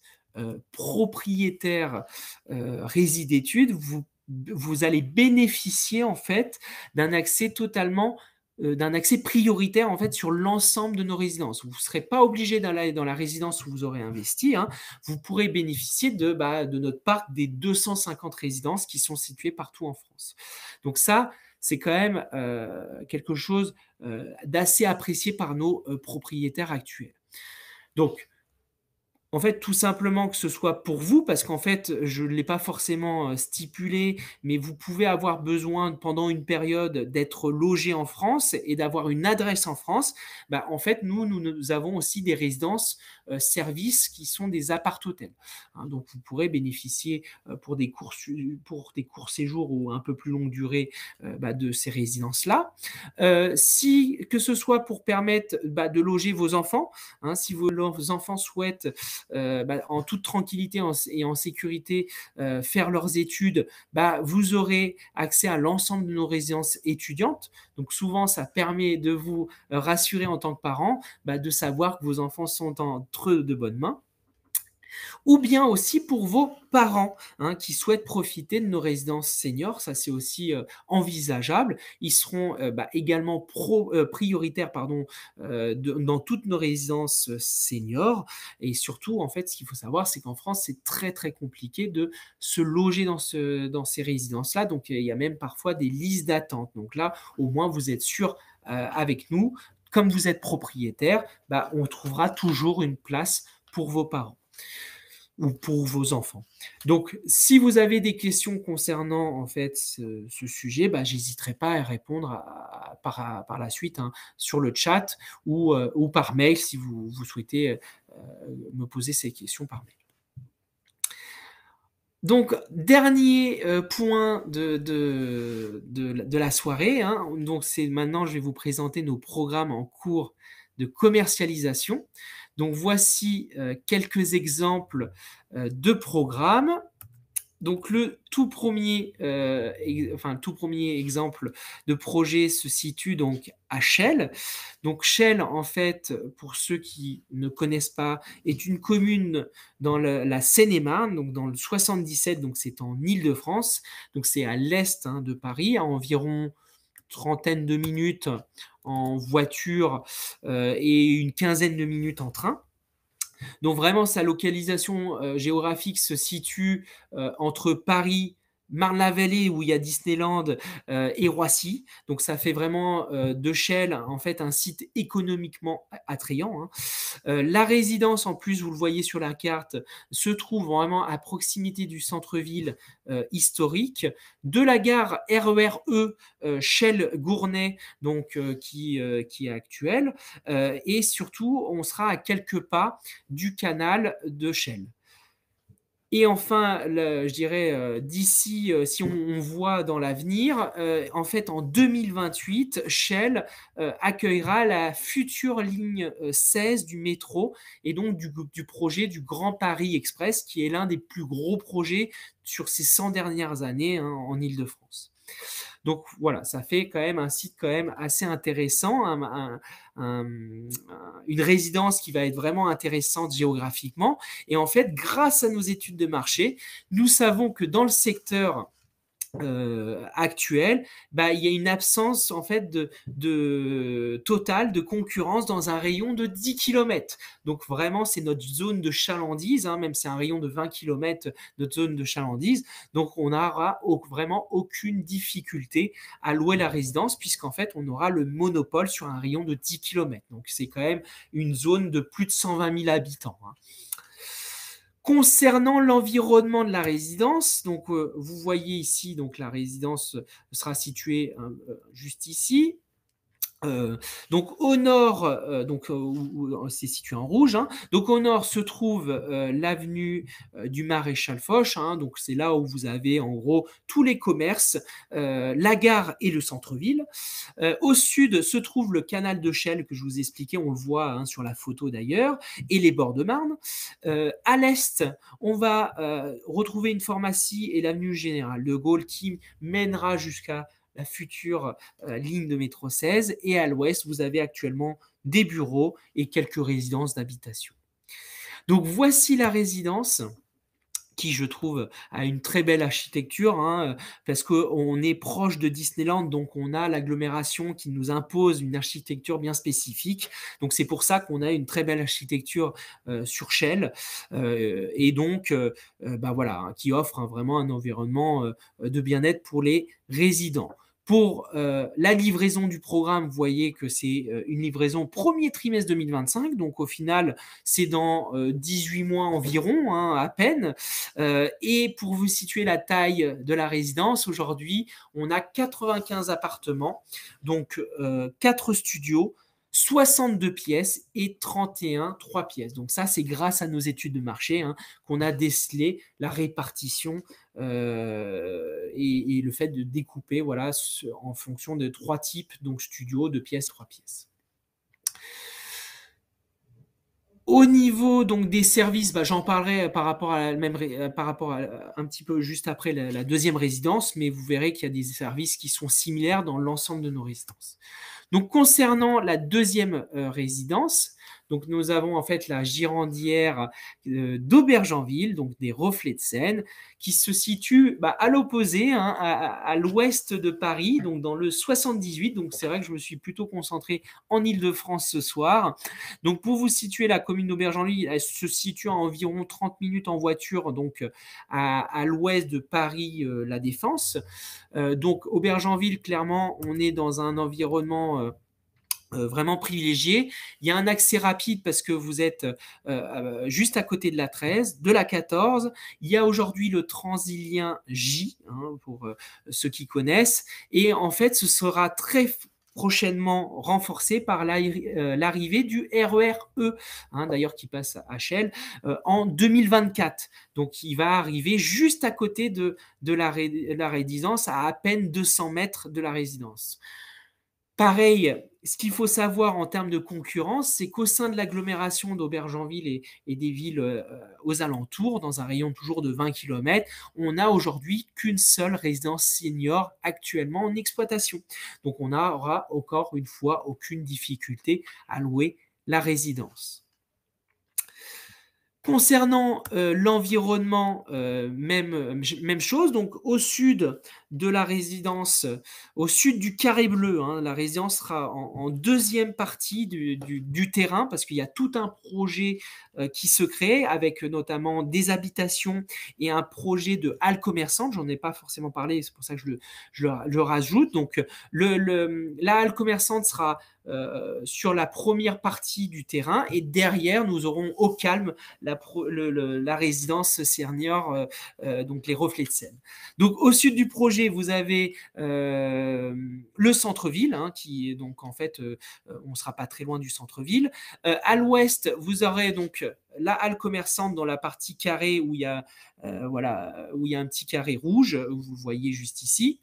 propriétaire euh, d'études, vous vous allez bénéficier en fait d'un accès totalement euh, d'un accès prioritaire en fait sur l'ensemble de nos résidences. Vous ne serez pas obligé d'aller dans la résidence où vous aurez investi. Hein. Vous pourrez bénéficier de, bah, notre parc des 250 résidences qui sont situées partout en France. Donc ça, c'est quand même euh, quelque chose euh, d'assez apprécié par nos propriétaires actuels. Donc, en fait, tout simplement que ce soit pour vous, parce qu'en fait, je ne l'ai pas forcément euh, stipulé, mais vous pouvez avoir besoin pendant une période d'être logé en France et d'avoir une adresse en France. Bah, en fait, nous, nous, avons aussi des résidences euh, services qui sont des appart-hôtels. Hein. donc, vous pourrez bénéficier euh, pour, des courts, pour des courts séjours ou un peu plus longue durée bah, de ces résidences-là. si, que ce soit pour permettre bah, de loger vos enfants, hein, si vos enfants souhaitent euh, bah, en toute tranquillité et en sécurité euh, faire leurs études, bah, vous aurez accès à l'ensemble de nos résidences étudiantes. Donc souvent, ça permet de vous euh, rassurer en tant que parent, bah, de savoir que vos enfants sont entre de bonnes mains ou bien aussi pour vos parents hein, qui souhaitent profiter de nos résidences seniors, ça c'est aussi euh, envisageable. Ils seront euh, bah, également euh, prioritaires pardon, dans toutes nos résidences seniors. Et surtout, en fait, ce qu'il faut savoir, c'est qu'en France, c'est très très compliqué de se loger dans, ces résidences-là. Donc il y a même parfois des listes d'attente. Donc là, au moins, vous êtes sûr avec nous. Comme vous êtes propriétaire, bah, on trouvera toujours une place pour vos parents ou pour vos enfants. Donc, si vous avez des questions concernant en fait ce, sujet, bah, j'hésiterai pas à répondre par, la suite hein, sur le chat ou, euh, ou, par mail si vous, vous souhaitez euh, me poser ces questions par mail. Donc, dernier euh, point de, de, la soirée. Hein. donc, c'est maintenant, je vais vous présenter nos programmes en cours de commercialisation. Donc voici euh, quelques exemples euh, de programmes. Donc le tout premier, euh, enfin, tout premier exemple de projet se situe donc à Chelles. Donc Chelles, en fait, pour ceux qui ne connaissent pas, est une commune dans la, Seine-et-Marne, donc dans le 77, donc c'est en Île-de-France, donc c'est à l'est hein, de Paris, à environ trentaine de minutes en voiture euh, et une quinzaine de minutes en train. Donc vraiment, sa localisation euh, géographique se situe euh, entre Paris, Marne-la-Vallée où il y a Disneyland euh, et Roissy. Donc ça fait vraiment euh, de Shell en fait un site économiquement attrayant. Hein. Euh, la résidence en plus, vous le voyez sur la carte, se trouve vraiment à proximité du centre-ville historique, de la gare RERE Shell e, Gournay donc qui, qui est actuelle, et surtout on sera à quelques pas du canal de Shell. Et enfin, je dirais, euh, d'ici, euh, si on, voit dans l'avenir, euh, en fait, en 2028, Shell accueillera la future ligne 16 du métro et donc du, projet du Grand Paris Express, qui est l'un des plus gros projets sur ces 100 dernières années hein, en Ile-de-France. Donc voilà, ça fait quand même un site quand même assez intéressant, une résidence qui va être vraiment intéressante géographiquement. Et en fait, grâce à nos études de marché, nous savons que dans le secteur euh, actuelle, bah, il y a une absence en fait de, de totale de concurrence dans un rayon de 10 km. Donc vraiment, c'est notre zone de chalandise, hein, même c'est un rayon de 20 km, notre zone de chalandise. Donc on n'aura vraiment aucune difficulté à louer la résidence, puisqu'en fait, on aura le monopole sur un rayon de 10 km. Donc c'est quand même une zone de plus de 120 000 habitants. Hein. Concernant l'environnement de la résidence, donc euh, vous voyez ici, donc la résidence sera située euh, juste ici. Euh, donc au nord, euh, donc euh, c'est situé en rouge. Hein. donc au nord se trouve l'avenue du Maréchal Foch. Hein. donc c'est là où vous avez en gros tous les commerces, la gare et le centre-ville. au sud se trouve le canal de Chelles que je vous expliquais. On le voit hein, sur la photo d'ailleurs et les bords de Marne. à l'est, on va retrouver une pharmacie et l'avenue Générale de Gaulle qui mènera jusqu'à la future euh, ligne de métro 16. Et à l'ouest, vous avez actuellement des bureaux et quelques résidences d'habitation. Donc voici la résidence qui je trouve a une très belle architecture, hein, parce qu'on est proche de Disneyland, donc on a l'agglomération qui nous impose une architecture bien spécifique. Donc c'est pour ça qu'on a une très belle architecture euh, sur Shell, euh, et donc bah voilà, hein, qui offre hein, vraiment un environnement de bien-être pour les résidents. Pour euh, la livraison du programme, vous voyez que c'est euh, une livraison premier trimestre 2025, donc au final, c'est dans 18 euh, mois environ, hein, à peine. et pour vous situer la taille de la résidence, aujourd'hui, on a 95 appartements, donc 4 studios, 62 pièces et 31 3 pièces. Donc ça, c'est grâce à nos études de marché hein, qu'on a décelé la répartition euh, et, le fait de découper voilà, en fonction de trois types, donc studio, de pièces, trois pièces. Au niveau donc des services, bah, j'en parlerai euh, par rapport à même, euh, par rapport à, un petit peu juste après la deuxième résidence, mais vous verrez qu'il y a des services qui sont similaires dans l'ensemble de nos résidences. Donc concernant la deuxième euh, résidence, donc nous avons en fait la girandière euh, d'Aubergenville, donc des reflets de Seine, qui se situe bah, à l'opposé, hein, à, l'ouest de Paris, donc dans le 78. Donc c'est vrai que je me suis plutôt concentré en Ile-de-France ce soir. Donc pour vous situer, la commune d'Aubergenville, elle se situe à environ 30 minutes en voiture, donc à, l'ouest de Paris, euh, la Défense. Euh, donc Aubergenville, clairement, on est dans un environnement... Euh, vraiment privilégié. Il y a un accès rapide parce que vous êtes euh, euh, juste à côté de la 13, de la 14. Il y a aujourd'hui le Transilien J, hein, pour ceux qui connaissent. Et en fait, ce sera très prochainement renforcé par l'arrivée du RERE, e, hein, d'ailleurs qui passe à Shell, en 2024. Donc il va arriver juste à côté de, la, la résidence, à à peine 200 mètres de la résidence. Pareil, ce qu'il faut savoir en termes de concurrence, c'est qu'au sein de l'agglomération d'Aubergenville et, et, des villes euh, aux alentours, dans un rayon toujours de 20 km, on n'a aujourd'hui qu'une seule résidence senior actuellement en exploitation. Donc on n'aura encore une fois aucune difficulté à louer la résidence. Concernant euh, l'environnement, euh, même, même chose. Donc, au sud de la résidence, au sud du carré bleu, hein, la résidence sera en, deuxième partie du, terrain parce qu'il y a tout un projet euh, qui se crée avec notamment des habitations et un projet de halle commerçante. J'en ai pas forcément parlé, c'est pour ça que je le, le, rajoute. Donc, la halle commerçante sera euh, sur la première partie du terrain et derrière nous aurons au calme la, résidence senior, euh, euh, donc les reflets de scène. Donc au sud du projet vous avez le centre-ville hein, qui est donc en fait on ne sera pas très loin du centre-ville. à l'ouest vous aurez donc la halle commerçante dans la partie carrée où il y a voilà où il y a un petit carré rouge vous voyez juste ici.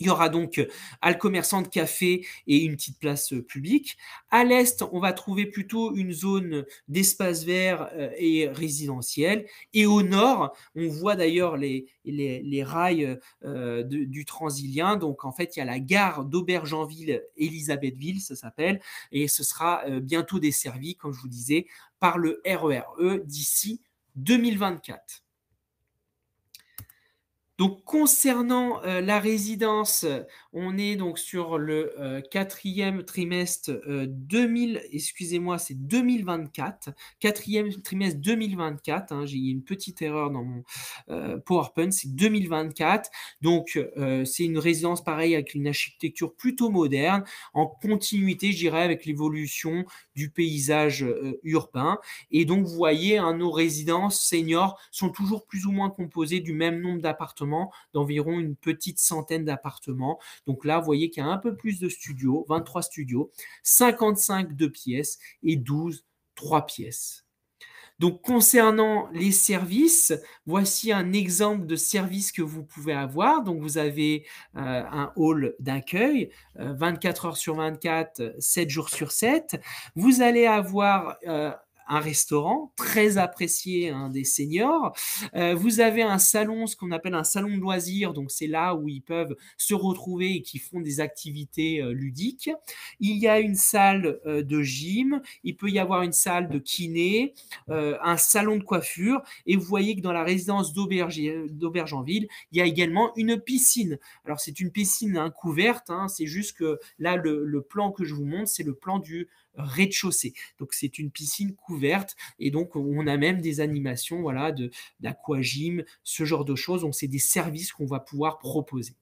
Il y aura donc un euh, commerçant de café et une petite place euh, publique. À l'est, on va trouver plutôt une zone d'espace vert euh, et résidentiel. Et au nord, on voit d'ailleurs les, les, rails du Transilien. Donc en fait, il y a la gare d'Aubergenville-Elisabethville, ça s'appelle. Et ce sera bientôt desservi, comme je vous disais, par le RERE e d'ici 2024. Donc concernant euh, la résidence, on est donc sur le euh, quatrième trimestre 2000, euh, excusez-moi, c'est 2024, quatrième trimestre 2024. Hein, j'ai une petite erreur dans mon euh, PowerPoint, c'est 2024. Donc c'est une résidence pareille avec une architecture plutôt moderne, en continuité, je dirais, avec l'évolution du paysage urbain. Et donc vous voyez, hein, nos résidences seniors sont toujours plus ou moins composées du même nombre d'appartements, d'environ une petite centaine d'appartements. Donc là, vous voyez qu'il y a un peu plus de studios, 23 studios, 55 deux pièces et 12 trois pièces. Donc concernant les services, voici un exemple de service que vous pouvez avoir. Donc vous avez euh, un hall d'accueil, 24 euh, heures sur 24, 7 jours sur 7. Vous allez avoir... Euh, un restaurant très apprécié des seniors. Euh, vous avez un salon, ce qu'on appelle un salon de loisirs, donc c'est là où ils peuvent se retrouver et qui font des activités euh, ludiques. Il y a une salle euh, de gym, il peut y avoir une salle de kiné, un salon de coiffure, et vous voyez que dans la résidence d'Auberge-en-Ville, il y a également une piscine. Alors c'est une piscine hein, couverte, hein, c'est juste que là le plan que je vous montre, c'est le plan du rez-de-chaussée. Donc c'est une piscine couverte et donc on a même des animations voilà, d'aquagym, ce genre de choses. Donc c'est des services qu'on va pouvoir proposer.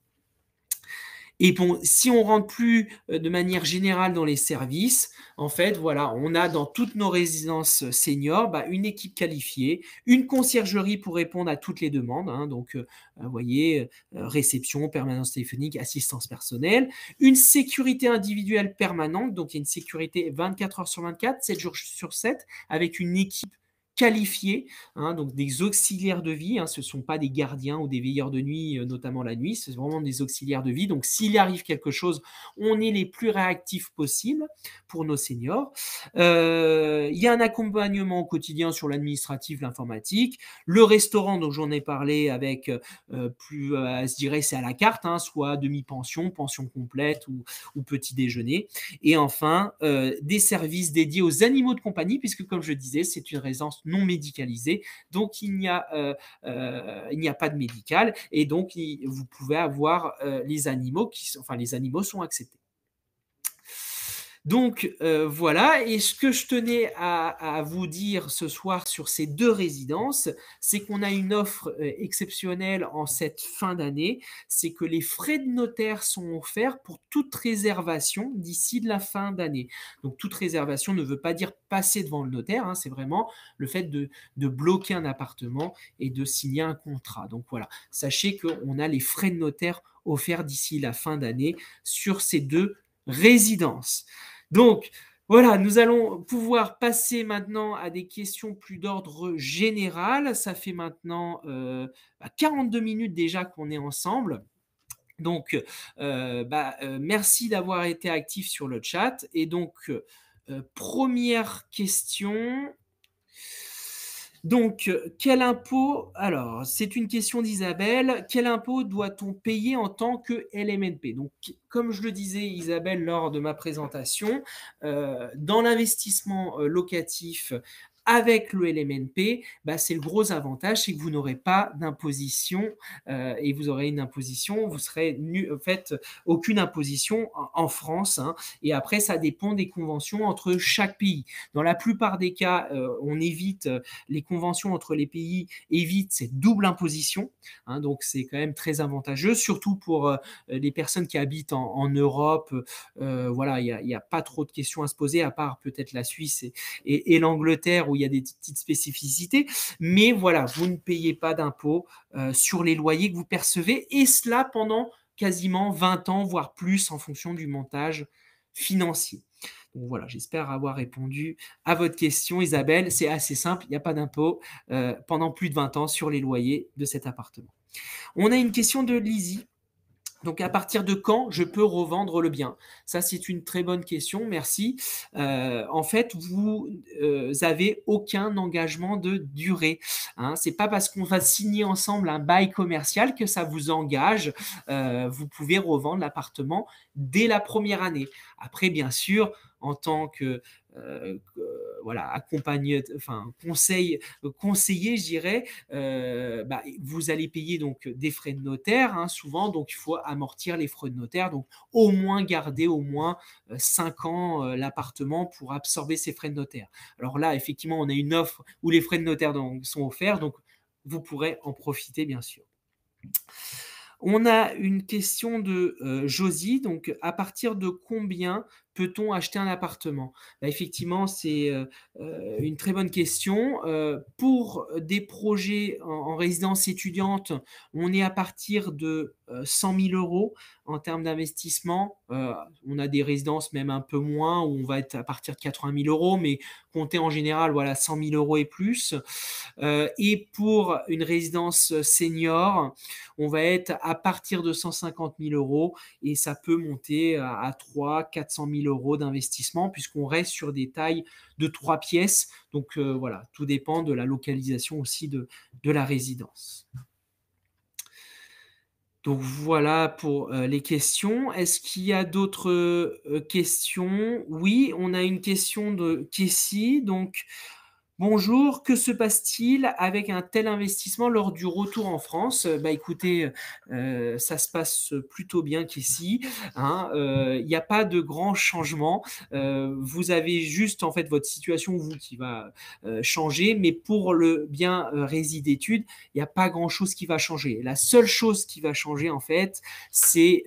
Et bon, si on rentre plus euh, de manière générale dans les services, en fait, voilà, on a dans toutes nos résidences euh, seniors bah, une équipe qualifiée, une conciergerie pour répondre à toutes les demandes. Hein. donc, euh, vous voyez, réception, permanence téléphonique, assistance personnelle, une sécurité individuelle permanente. Donc, il y a une sécurité 24 heures sur 24, 7 jours sur 7, avec une équipe qualifiés, hein, donc des auxiliaires de vie. Hein. ce ne sont pas des gardiens ou des veilleurs de nuit, euh, notamment la nuit, c'est vraiment des auxiliaires de vie. Donc s'il arrive quelque chose, on est les plus réactifs possibles pour nos seniors. Euh, il y a un accompagnement au quotidien sur l'administratif, l'informatique, le restaurant dont j'en ai parlé avec euh, plus, à je c'est à la carte, hein, soit demi-pension, pension complète ou, ou, petit déjeuner. Et enfin, des services dédiés aux animaux de compagnie, puisque comme je disais, c'est une résidence non médicalisés, Donc euh, euh, il n'y a, pas de médical et donc vous pouvez avoir euh, les animaux qui, sont, enfin les animaux sont acceptés. Donc euh, voilà, et ce que je tenais à, vous dire ce soir sur ces deux résidences, c'est qu'on a une offre euh, exceptionnelle en cette fin d'année, c'est que les frais de notaire sont offerts pour toute réservation d'ici la fin d'année. Donc toute réservation ne veut pas dire passer devant le notaire, hein. c'est vraiment le fait de, de, bloquer un appartement et de signer un contrat. Donc voilà, sachez qu'on a les frais de notaire offerts d'ici la fin d'année sur ces deux résidences. Donc, voilà, nous allons pouvoir passer maintenant à des questions plus d'ordre général. Ça fait maintenant 42 euh, bah, minutes déjà qu'on est ensemble. Donc, euh, bah, euh, merci d'avoir été actif sur le chat. Et donc, première question, donc, euh, quel impôt Alors, c'est une question d'Isabelle. Quel impôt doit-on payer en tant que LMNP Donc, comme je le disais, Isabelle, lors de ma présentation, euh, dans l'investissement euh, locatif, avec le LMNP, bah, c'est le gros avantage, c'est que vous n'aurez pas d'imposition euh, et vous aurez une imposition, vous serez en fait aucune imposition en, France. Hein. et après, ça dépend des conventions entre chaque pays. Dans la plupart des cas, euh, on évite euh, les conventions entre les pays évite cette double imposition. Hein, donc c'est quand même très avantageux, surtout pour les personnes qui habitent en, Europe. voilà, il n'y a, pas trop de questions à se poser, à part peut-être la Suisse et, l'Angleterre il y a des petites spécificités. Mais voilà, vous ne payez pas d'impôts euh, sur les loyers que vous percevez, et cela pendant quasiment 20 ans, voire plus, en fonction du montage financier. Donc voilà, j'espère avoir répondu à votre question, Isabelle. C'est assez simple, il n'y a pas d'impôt euh, pendant plus de 20 ans sur les loyers de cet appartement. On a une question de Lizzie donc à partir de quand je peux revendre le bien Ça c'est une très bonne question, merci. Euh, en fait, vous n'avez euh, avez aucun engagement de durée. Ce hein. C'est pas parce qu'on va signer ensemble un bail commercial que ça vous engage. Euh, vous pouvez revendre l'appartement dès la première année. Après, bien sûr, en tant que euh, euh, voilà, enfin, conseil, conseiller, je euh, bah, vous allez payer donc des frais de notaire hein, souvent, donc il faut amortir les frais de notaire, donc au moins garder au moins 5 ans l'appartement pour absorber ces frais de notaire. Alors là, effectivement, on a une offre où les frais de notaire sont offerts, donc vous pourrez en profiter, bien sûr. On a une question de euh, Josie. Donc, à partir de combien peut-on acheter un appartement bah, Effectivement, c'est euh, euh, une très bonne question. Euh, pour des projets en, résidence étudiante, on est à partir de 100 000 euros en termes d'investissement. on a des résidences même un peu moins où on va être à partir de 80 000 euros, mais comptez en général voilà, 100 000 euros et plus. et pour une résidence senior, on va être à partir de 150 000 euros et ça peut monter à, 300 000, 400 000 d'investissement, puisqu'on reste sur des tailles de trois pièces. Donc euh, voilà, tout dépend de la localisation aussi de, de la résidence. Donc voilà pour euh, les questions. Est-ce qu'il y a d'autres euh, questions Oui, on a une question de Kessie. Donc, Bonjour, que se passe-t-il avec un tel investissement lors du retour en France Bah écoutez, euh, ça se passe plutôt bien qu'ici. Hein. Euh, il n'y a pas de grand changement. Euh, vous avez juste en fait votre situation vous qui va changer, mais pour le bien réside d'études, il n'y a pas grand chose qui va changer. La seule chose qui va changer en fait, c'est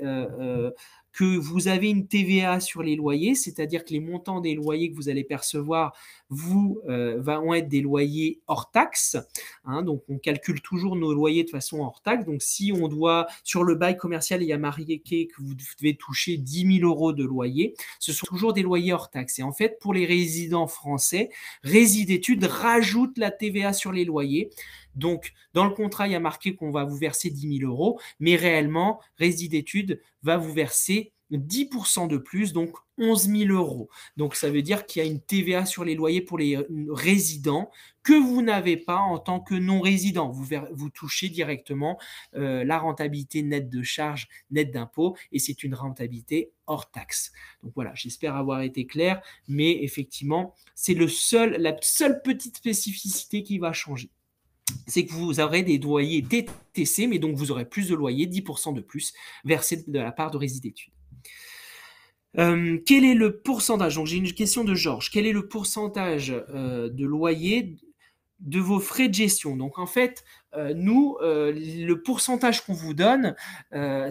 que vous avez une TVA sur les loyers, c'est-à-dire que les montants des loyers que vous allez percevoir vous, euh, vont être des loyers hors taxe. Hein. donc, on calcule toujours nos loyers de façon hors taxe. Donc, si on doit, sur le bail commercial, il y a Marie-Kay, que vous devez toucher 10 000 euros de loyer, ce sont toujours des loyers hors taxe. Et en fait, pour les résidents français, Résidétudes rajoute la TVA sur les loyers. Donc, dans le contrat, il y a marqué qu'on va vous verser 10 000 euros, mais réellement, résid'Études va vous verser 10% de plus, donc 11 000 euros. Donc ça veut dire qu'il y a une TVA sur les loyers pour les résidents que vous n'avez pas en tant que non-résident. Vous, touchez directement euh, la rentabilité nette de charges, nette d'impôts, et c'est une rentabilité hors taxe. Donc voilà, j'espère avoir été clair, mais effectivement, c'est seul, la seule petite spécificité qui va changer c'est que vous aurez des loyers DTC, mais donc vous aurez plus de loyers, 10% de plus, versés de la part de Résid euh, quel est le pourcentage Donc j'ai une question de Georges. Quel est le pourcentage euh, de loyer de vos frais de gestion Donc en fait, euh, nous, le pourcentage qu'on vous donne,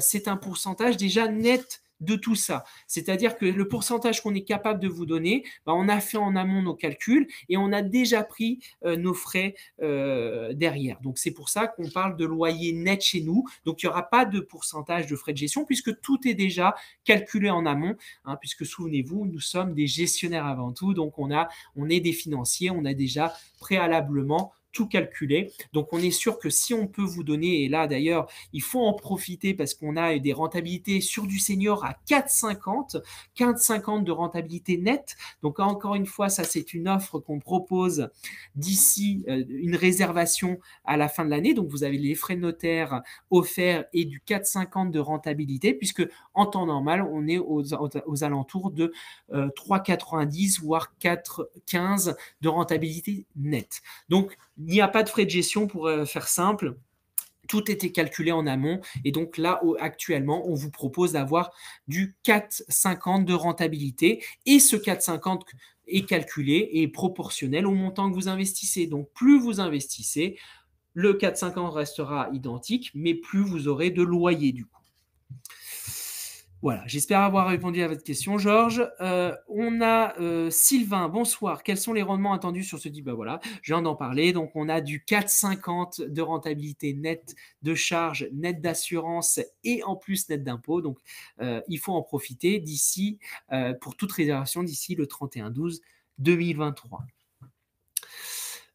c'est un pourcentage déjà net de tout ça. C'est-à-dire que le pourcentage qu'on est capable de vous donner, bah, on a fait en amont nos calculs et on a déjà pris euh, nos frais euh, derrière. Donc c'est pour ça qu'on parle de loyer net chez nous. Donc il n'y aura pas de pourcentage de frais de gestion puisque tout est déjà calculé en amont. Hein, puisque souvenez-vous, nous sommes des gestionnaires avant tout, donc on a, on est des financiers, on a déjà préalablement tout calculé. Donc on est sûr que si on peut vous donner, et là d'ailleurs il faut en profiter parce qu'on a des rentabilités sur du senior à 4,50, 4,50 de rentabilité nette. Donc encore une fois, ça c'est une offre qu'on propose d'ici euh, une réservation à la fin de l'année. Donc vous avez les frais notaires offerts et du 4,50 de rentabilité puisque en temps normal on est aux, aux alentours de 3,90 euh, voire 4,15 de rentabilité nette. Donc il n'y a pas de frais de gestion pour euh, faire simple. Tout était calculé en amont. Et donc là, actuellement, on vous propose d'avoir du 4,50 de rentabilité. Et ce 4,50 est calculé et proportionnel au montant que vous investissez. Donc plus vous investissez, le 4,50 restera identique, mais plus vous aurez de loyer du coup. Voilà, j'espère avoir répondu à votre question, Georges. Euh, on a euh, Sylvain, bonsoir. Quels sont les rendements attendus sur ce dit Bah voilà, je viens d'en parler. Donc, on a du 4,50 de rentabilité nette de charges, nette d'assurance et en plus nette d'impôts. Donc, euh, il faut en profiter d'ici, pour toute réservation, d'ici le 31-12-2023.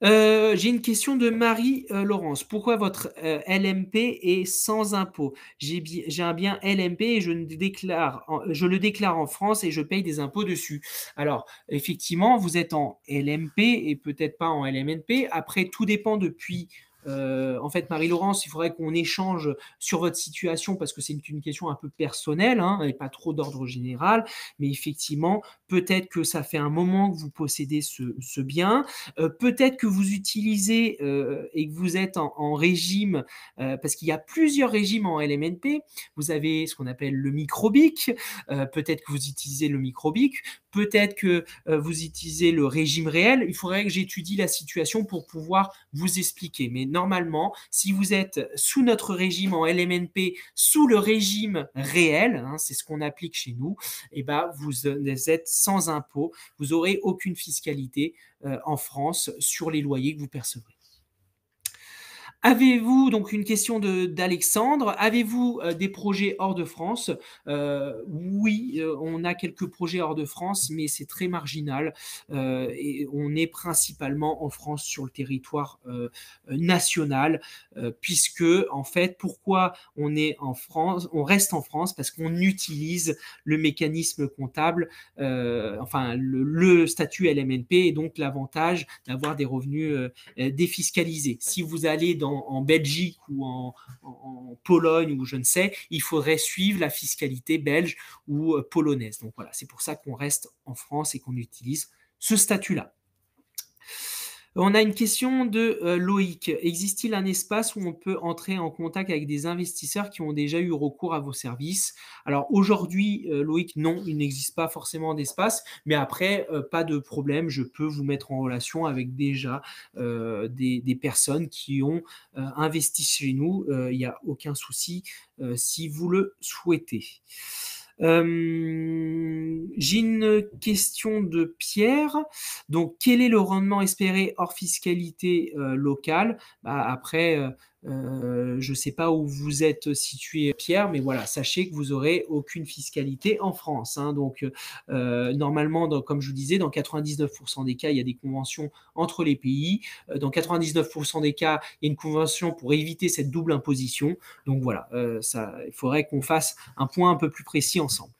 Euh, j'ai une question de Marie euh, Laurence. Pourquoi votre euh, LMP est sans impôt J'ai un bien LMP et je, ne déclare je le déclare en France et je paye des impôts dessus. Alors, effectivement, vous êtes en LMP et peut-être pas en LMNP. Après, tout dépend depuis euh, en fait, Marie-Laurence, il faudrait qu'on échange sur votre situation parce que c'est une question un peu personnelle hein, et pas trop d'ordre général. Mais effectivement, peut-être que ça fait un moment que vous possédez ce, bien. Euh, peut-être que vous utilisez euh, et que vous êtes en, régime, parce qu'il y a plusieurs régimes en LMNP. Vous avez ce qu'on appelle le microbique. peut-être que vous utilisez le microbique peut-être que euh, vous utilisez le régime réel. Il faudrait que j'étudie la situation pour pouvoir vous expliquer. Mais normalement, si vous êtes sous notre régime en LMNP, sous le régime réel, hein, c'est ce qu'on applique chez nous, et eh ben vous, êtes sans impôt, vous n'aurez aucune fiscalité euh, en France sur les loyers que vous percevrez. Avez-vous donc une question d'Alexandre Avez-vous euh, des projets hors de France euh, Oui, euh, on a quelques projets hors de France, mais c'est très marginal et on est principalement en France sur le territoire national, puisque en fait, pourquoi on est en France On reste en France parce qu'on utilise le mécanisme comptable, enfin le, statut LMNP et donc l'avantage d'avoir des revenus défiscalisés. Si vous allez dans en, Belgique ou en, en, Pologne ou je ne sais, il faudrait suivre la fiscalité belge ou euh, polonaise. Donc voilà, c'est pour ça qu'on reste en France et qu'on utilise ce statut-là. On a une question de euh, Loïc. Existe-t-il un espace où on peut entrer en contact avec des investisseurs qui ont déjà eu recours à vos services Alors aujourd'hui, euh, Loïc, non, il n'existe pas forcément d'espace, mais après, euh, pas de problème, je peux vous mettre en relation avec déjà des, des, personnes qui ont investi chez nous. Il n'y a aucun souci si vous le souhaitez. Euh, j'ai une question de Pierre. Donc, quel est le rendement espéré hors fiscalité euh, locale bah, Après, euh, euh, je ne sais pas où vous êtes situé, Pierre, mais voilà, sachez que vous n'aurez aucune fiscalité en France. Hein. donc, euh, normalement, comme je vous disais, dans 99% des cas, il y a des conventions entre les pays. Euh, dans 99% des cas, il y a une convention pour éviter cette double imposition. Donc voilà, il faudrait qu'on fasse un point un peu plus précis ensemble.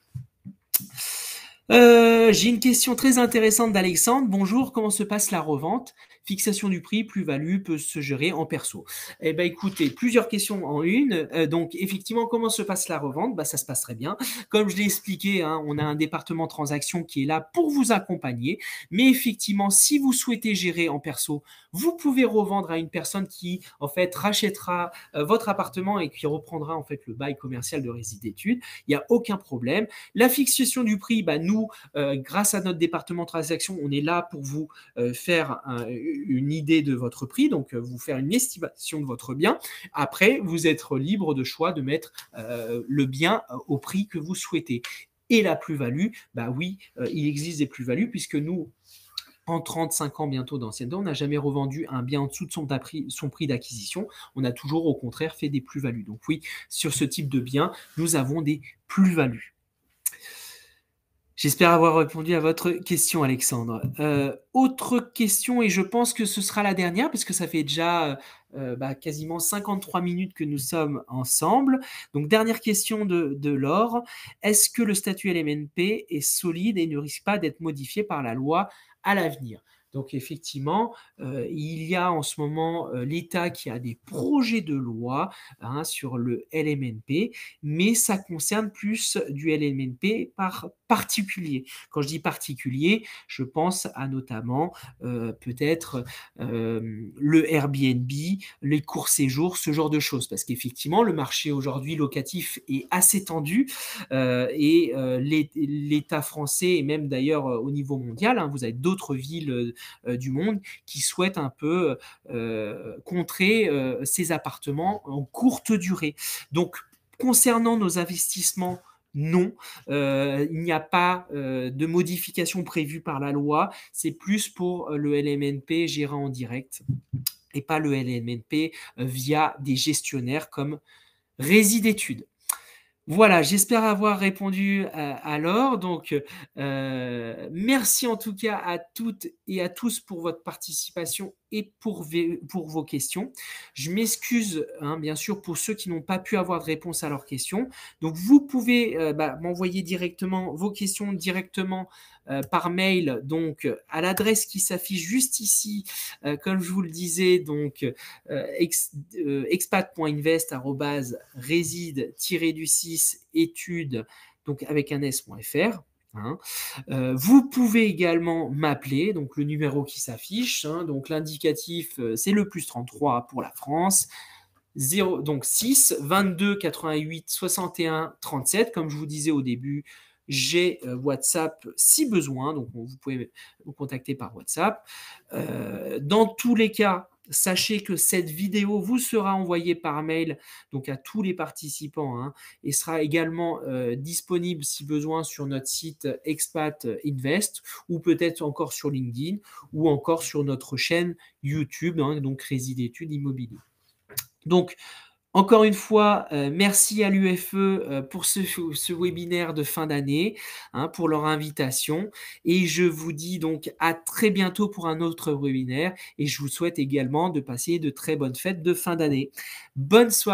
J'ai une question très intéressante d'Alexandre. Bonjour, comment se passe la revente Fixation du prix, plus-value peut se gérer en perso. Eh ben écoutez, plusieurs questions en une. Euh, donc effectivement, comment se passe la revente bah, Ça se passe très bien. Comme je l'ai expliqué, hein, on a un département transaction qui est là pour vous accompagner. Mais effectivement, si vous souhaitez gérer en perso, vous pouvez revendre à une personne qui en fait rachètera euh, votre appartement et qui reprendra en fait le bail commercial de résidence d'études. Il n'y a aucun problème. La fixation du prix, bah, nous, euh, grâce à notre département transaction, on est là pour vous faire un, une idée de votre prix, donc euh, vous faire une estimation de votre bien. Après, vous êtes libre de choix de mettre euh, le bien euh, au prix que vous souhaitez. Et la plus-value, bah oui, il existe des plus-values puisque nous, en 35 ans bientôt d'ancienneté, on n'a jamais revendu un bien en dessous de son, son prix d'acquisition. On a toujours au contraire fait des plus-values. Donc oui, sur ce type de bien, nous avons des plus-values. J'espère avoir répondu à votre question, Alexandre. Euh, autre question, et je pense que ce sera la dernière, puisque ça fait déjà euh, euh, bah, quasiment 53 minutes que nous sommes ensemble. Donc, dernière question de, Laure. Est-ce que le statut LMNP est solide et ne risque pas d'être modifié par la loi à l'avenir donc effectivement, il y a en ce moment l'État qui a des projets de loi hein, sur le LMNP, mais ça concerne plus du LMNP par particulier. Quand je dis particulier, je pense à notamment euh, peut-être euh, le Airbnb, les courts séjours, ce genre de choses. Parce qu'effectivement, le marché aujourd'hui locatif est assez tendu euh, et l'État français et même d'ailleurs au niveau mondial, hein, vous avez d'autres villes du monde qui souhaitent un peu contrer ces appartements en courte durée. Donc, concernant nos investissements, non. Euh, il n'y a pas euh, de modification prévue par la loi. C'est plus pour euh, le LMNP gérant en direct et pas le LMNP via des gestionnaires comme Résidétudes. Voilà, j'espère avoir répondu à, Donc, merci en tout cas à toutes et à tous pour votre participation et pour, vos questions. Je m'excuse, hein, bien sûr, pour ceux qui n'ont pas pu avoir de réponse à leurs questions. Donc, vous pouvez euh, bah, m'envoyer directement vos questions directement euh, par mail, donc à l'adresse qui s'affiche juste ici, euh, comme je vous le disais, donc ex, expat.invest@reside-du6 études, avec un s.fr. Hein. Euh, vous pouvez également m'appeler, donc le numéro qui s'affiche, hein. donc l'indicatif euh, c'est le plus 33 pour la France, 0, donc 6 22 88 61 37, comme je vous disais au début, j'ai euh, WhatsApp si besoin, donc vous pouvez vous contacter par WhatsApp. dans tous les cas, Sachez que cette vidéo vous sera envoyée par mail donc à tous les participants hein, et sera également euh, disponible si besoin sur notre site Expat Invest ou peut-être encore sur LinkedIn ou encore sur notre chaîne YouTube, hein, donc Crédit d'études immobilier. Donc, encore une fois, euh, merci à l'UFE euh, pour ce, webinaire de fin d'année, hein, pour leur invitation. Et je vous dis donc à très bientôt pour un autre webinaire. Et je vous souhaite également de passer de très bonnes fêtes de fin d'année. Bonne soirée.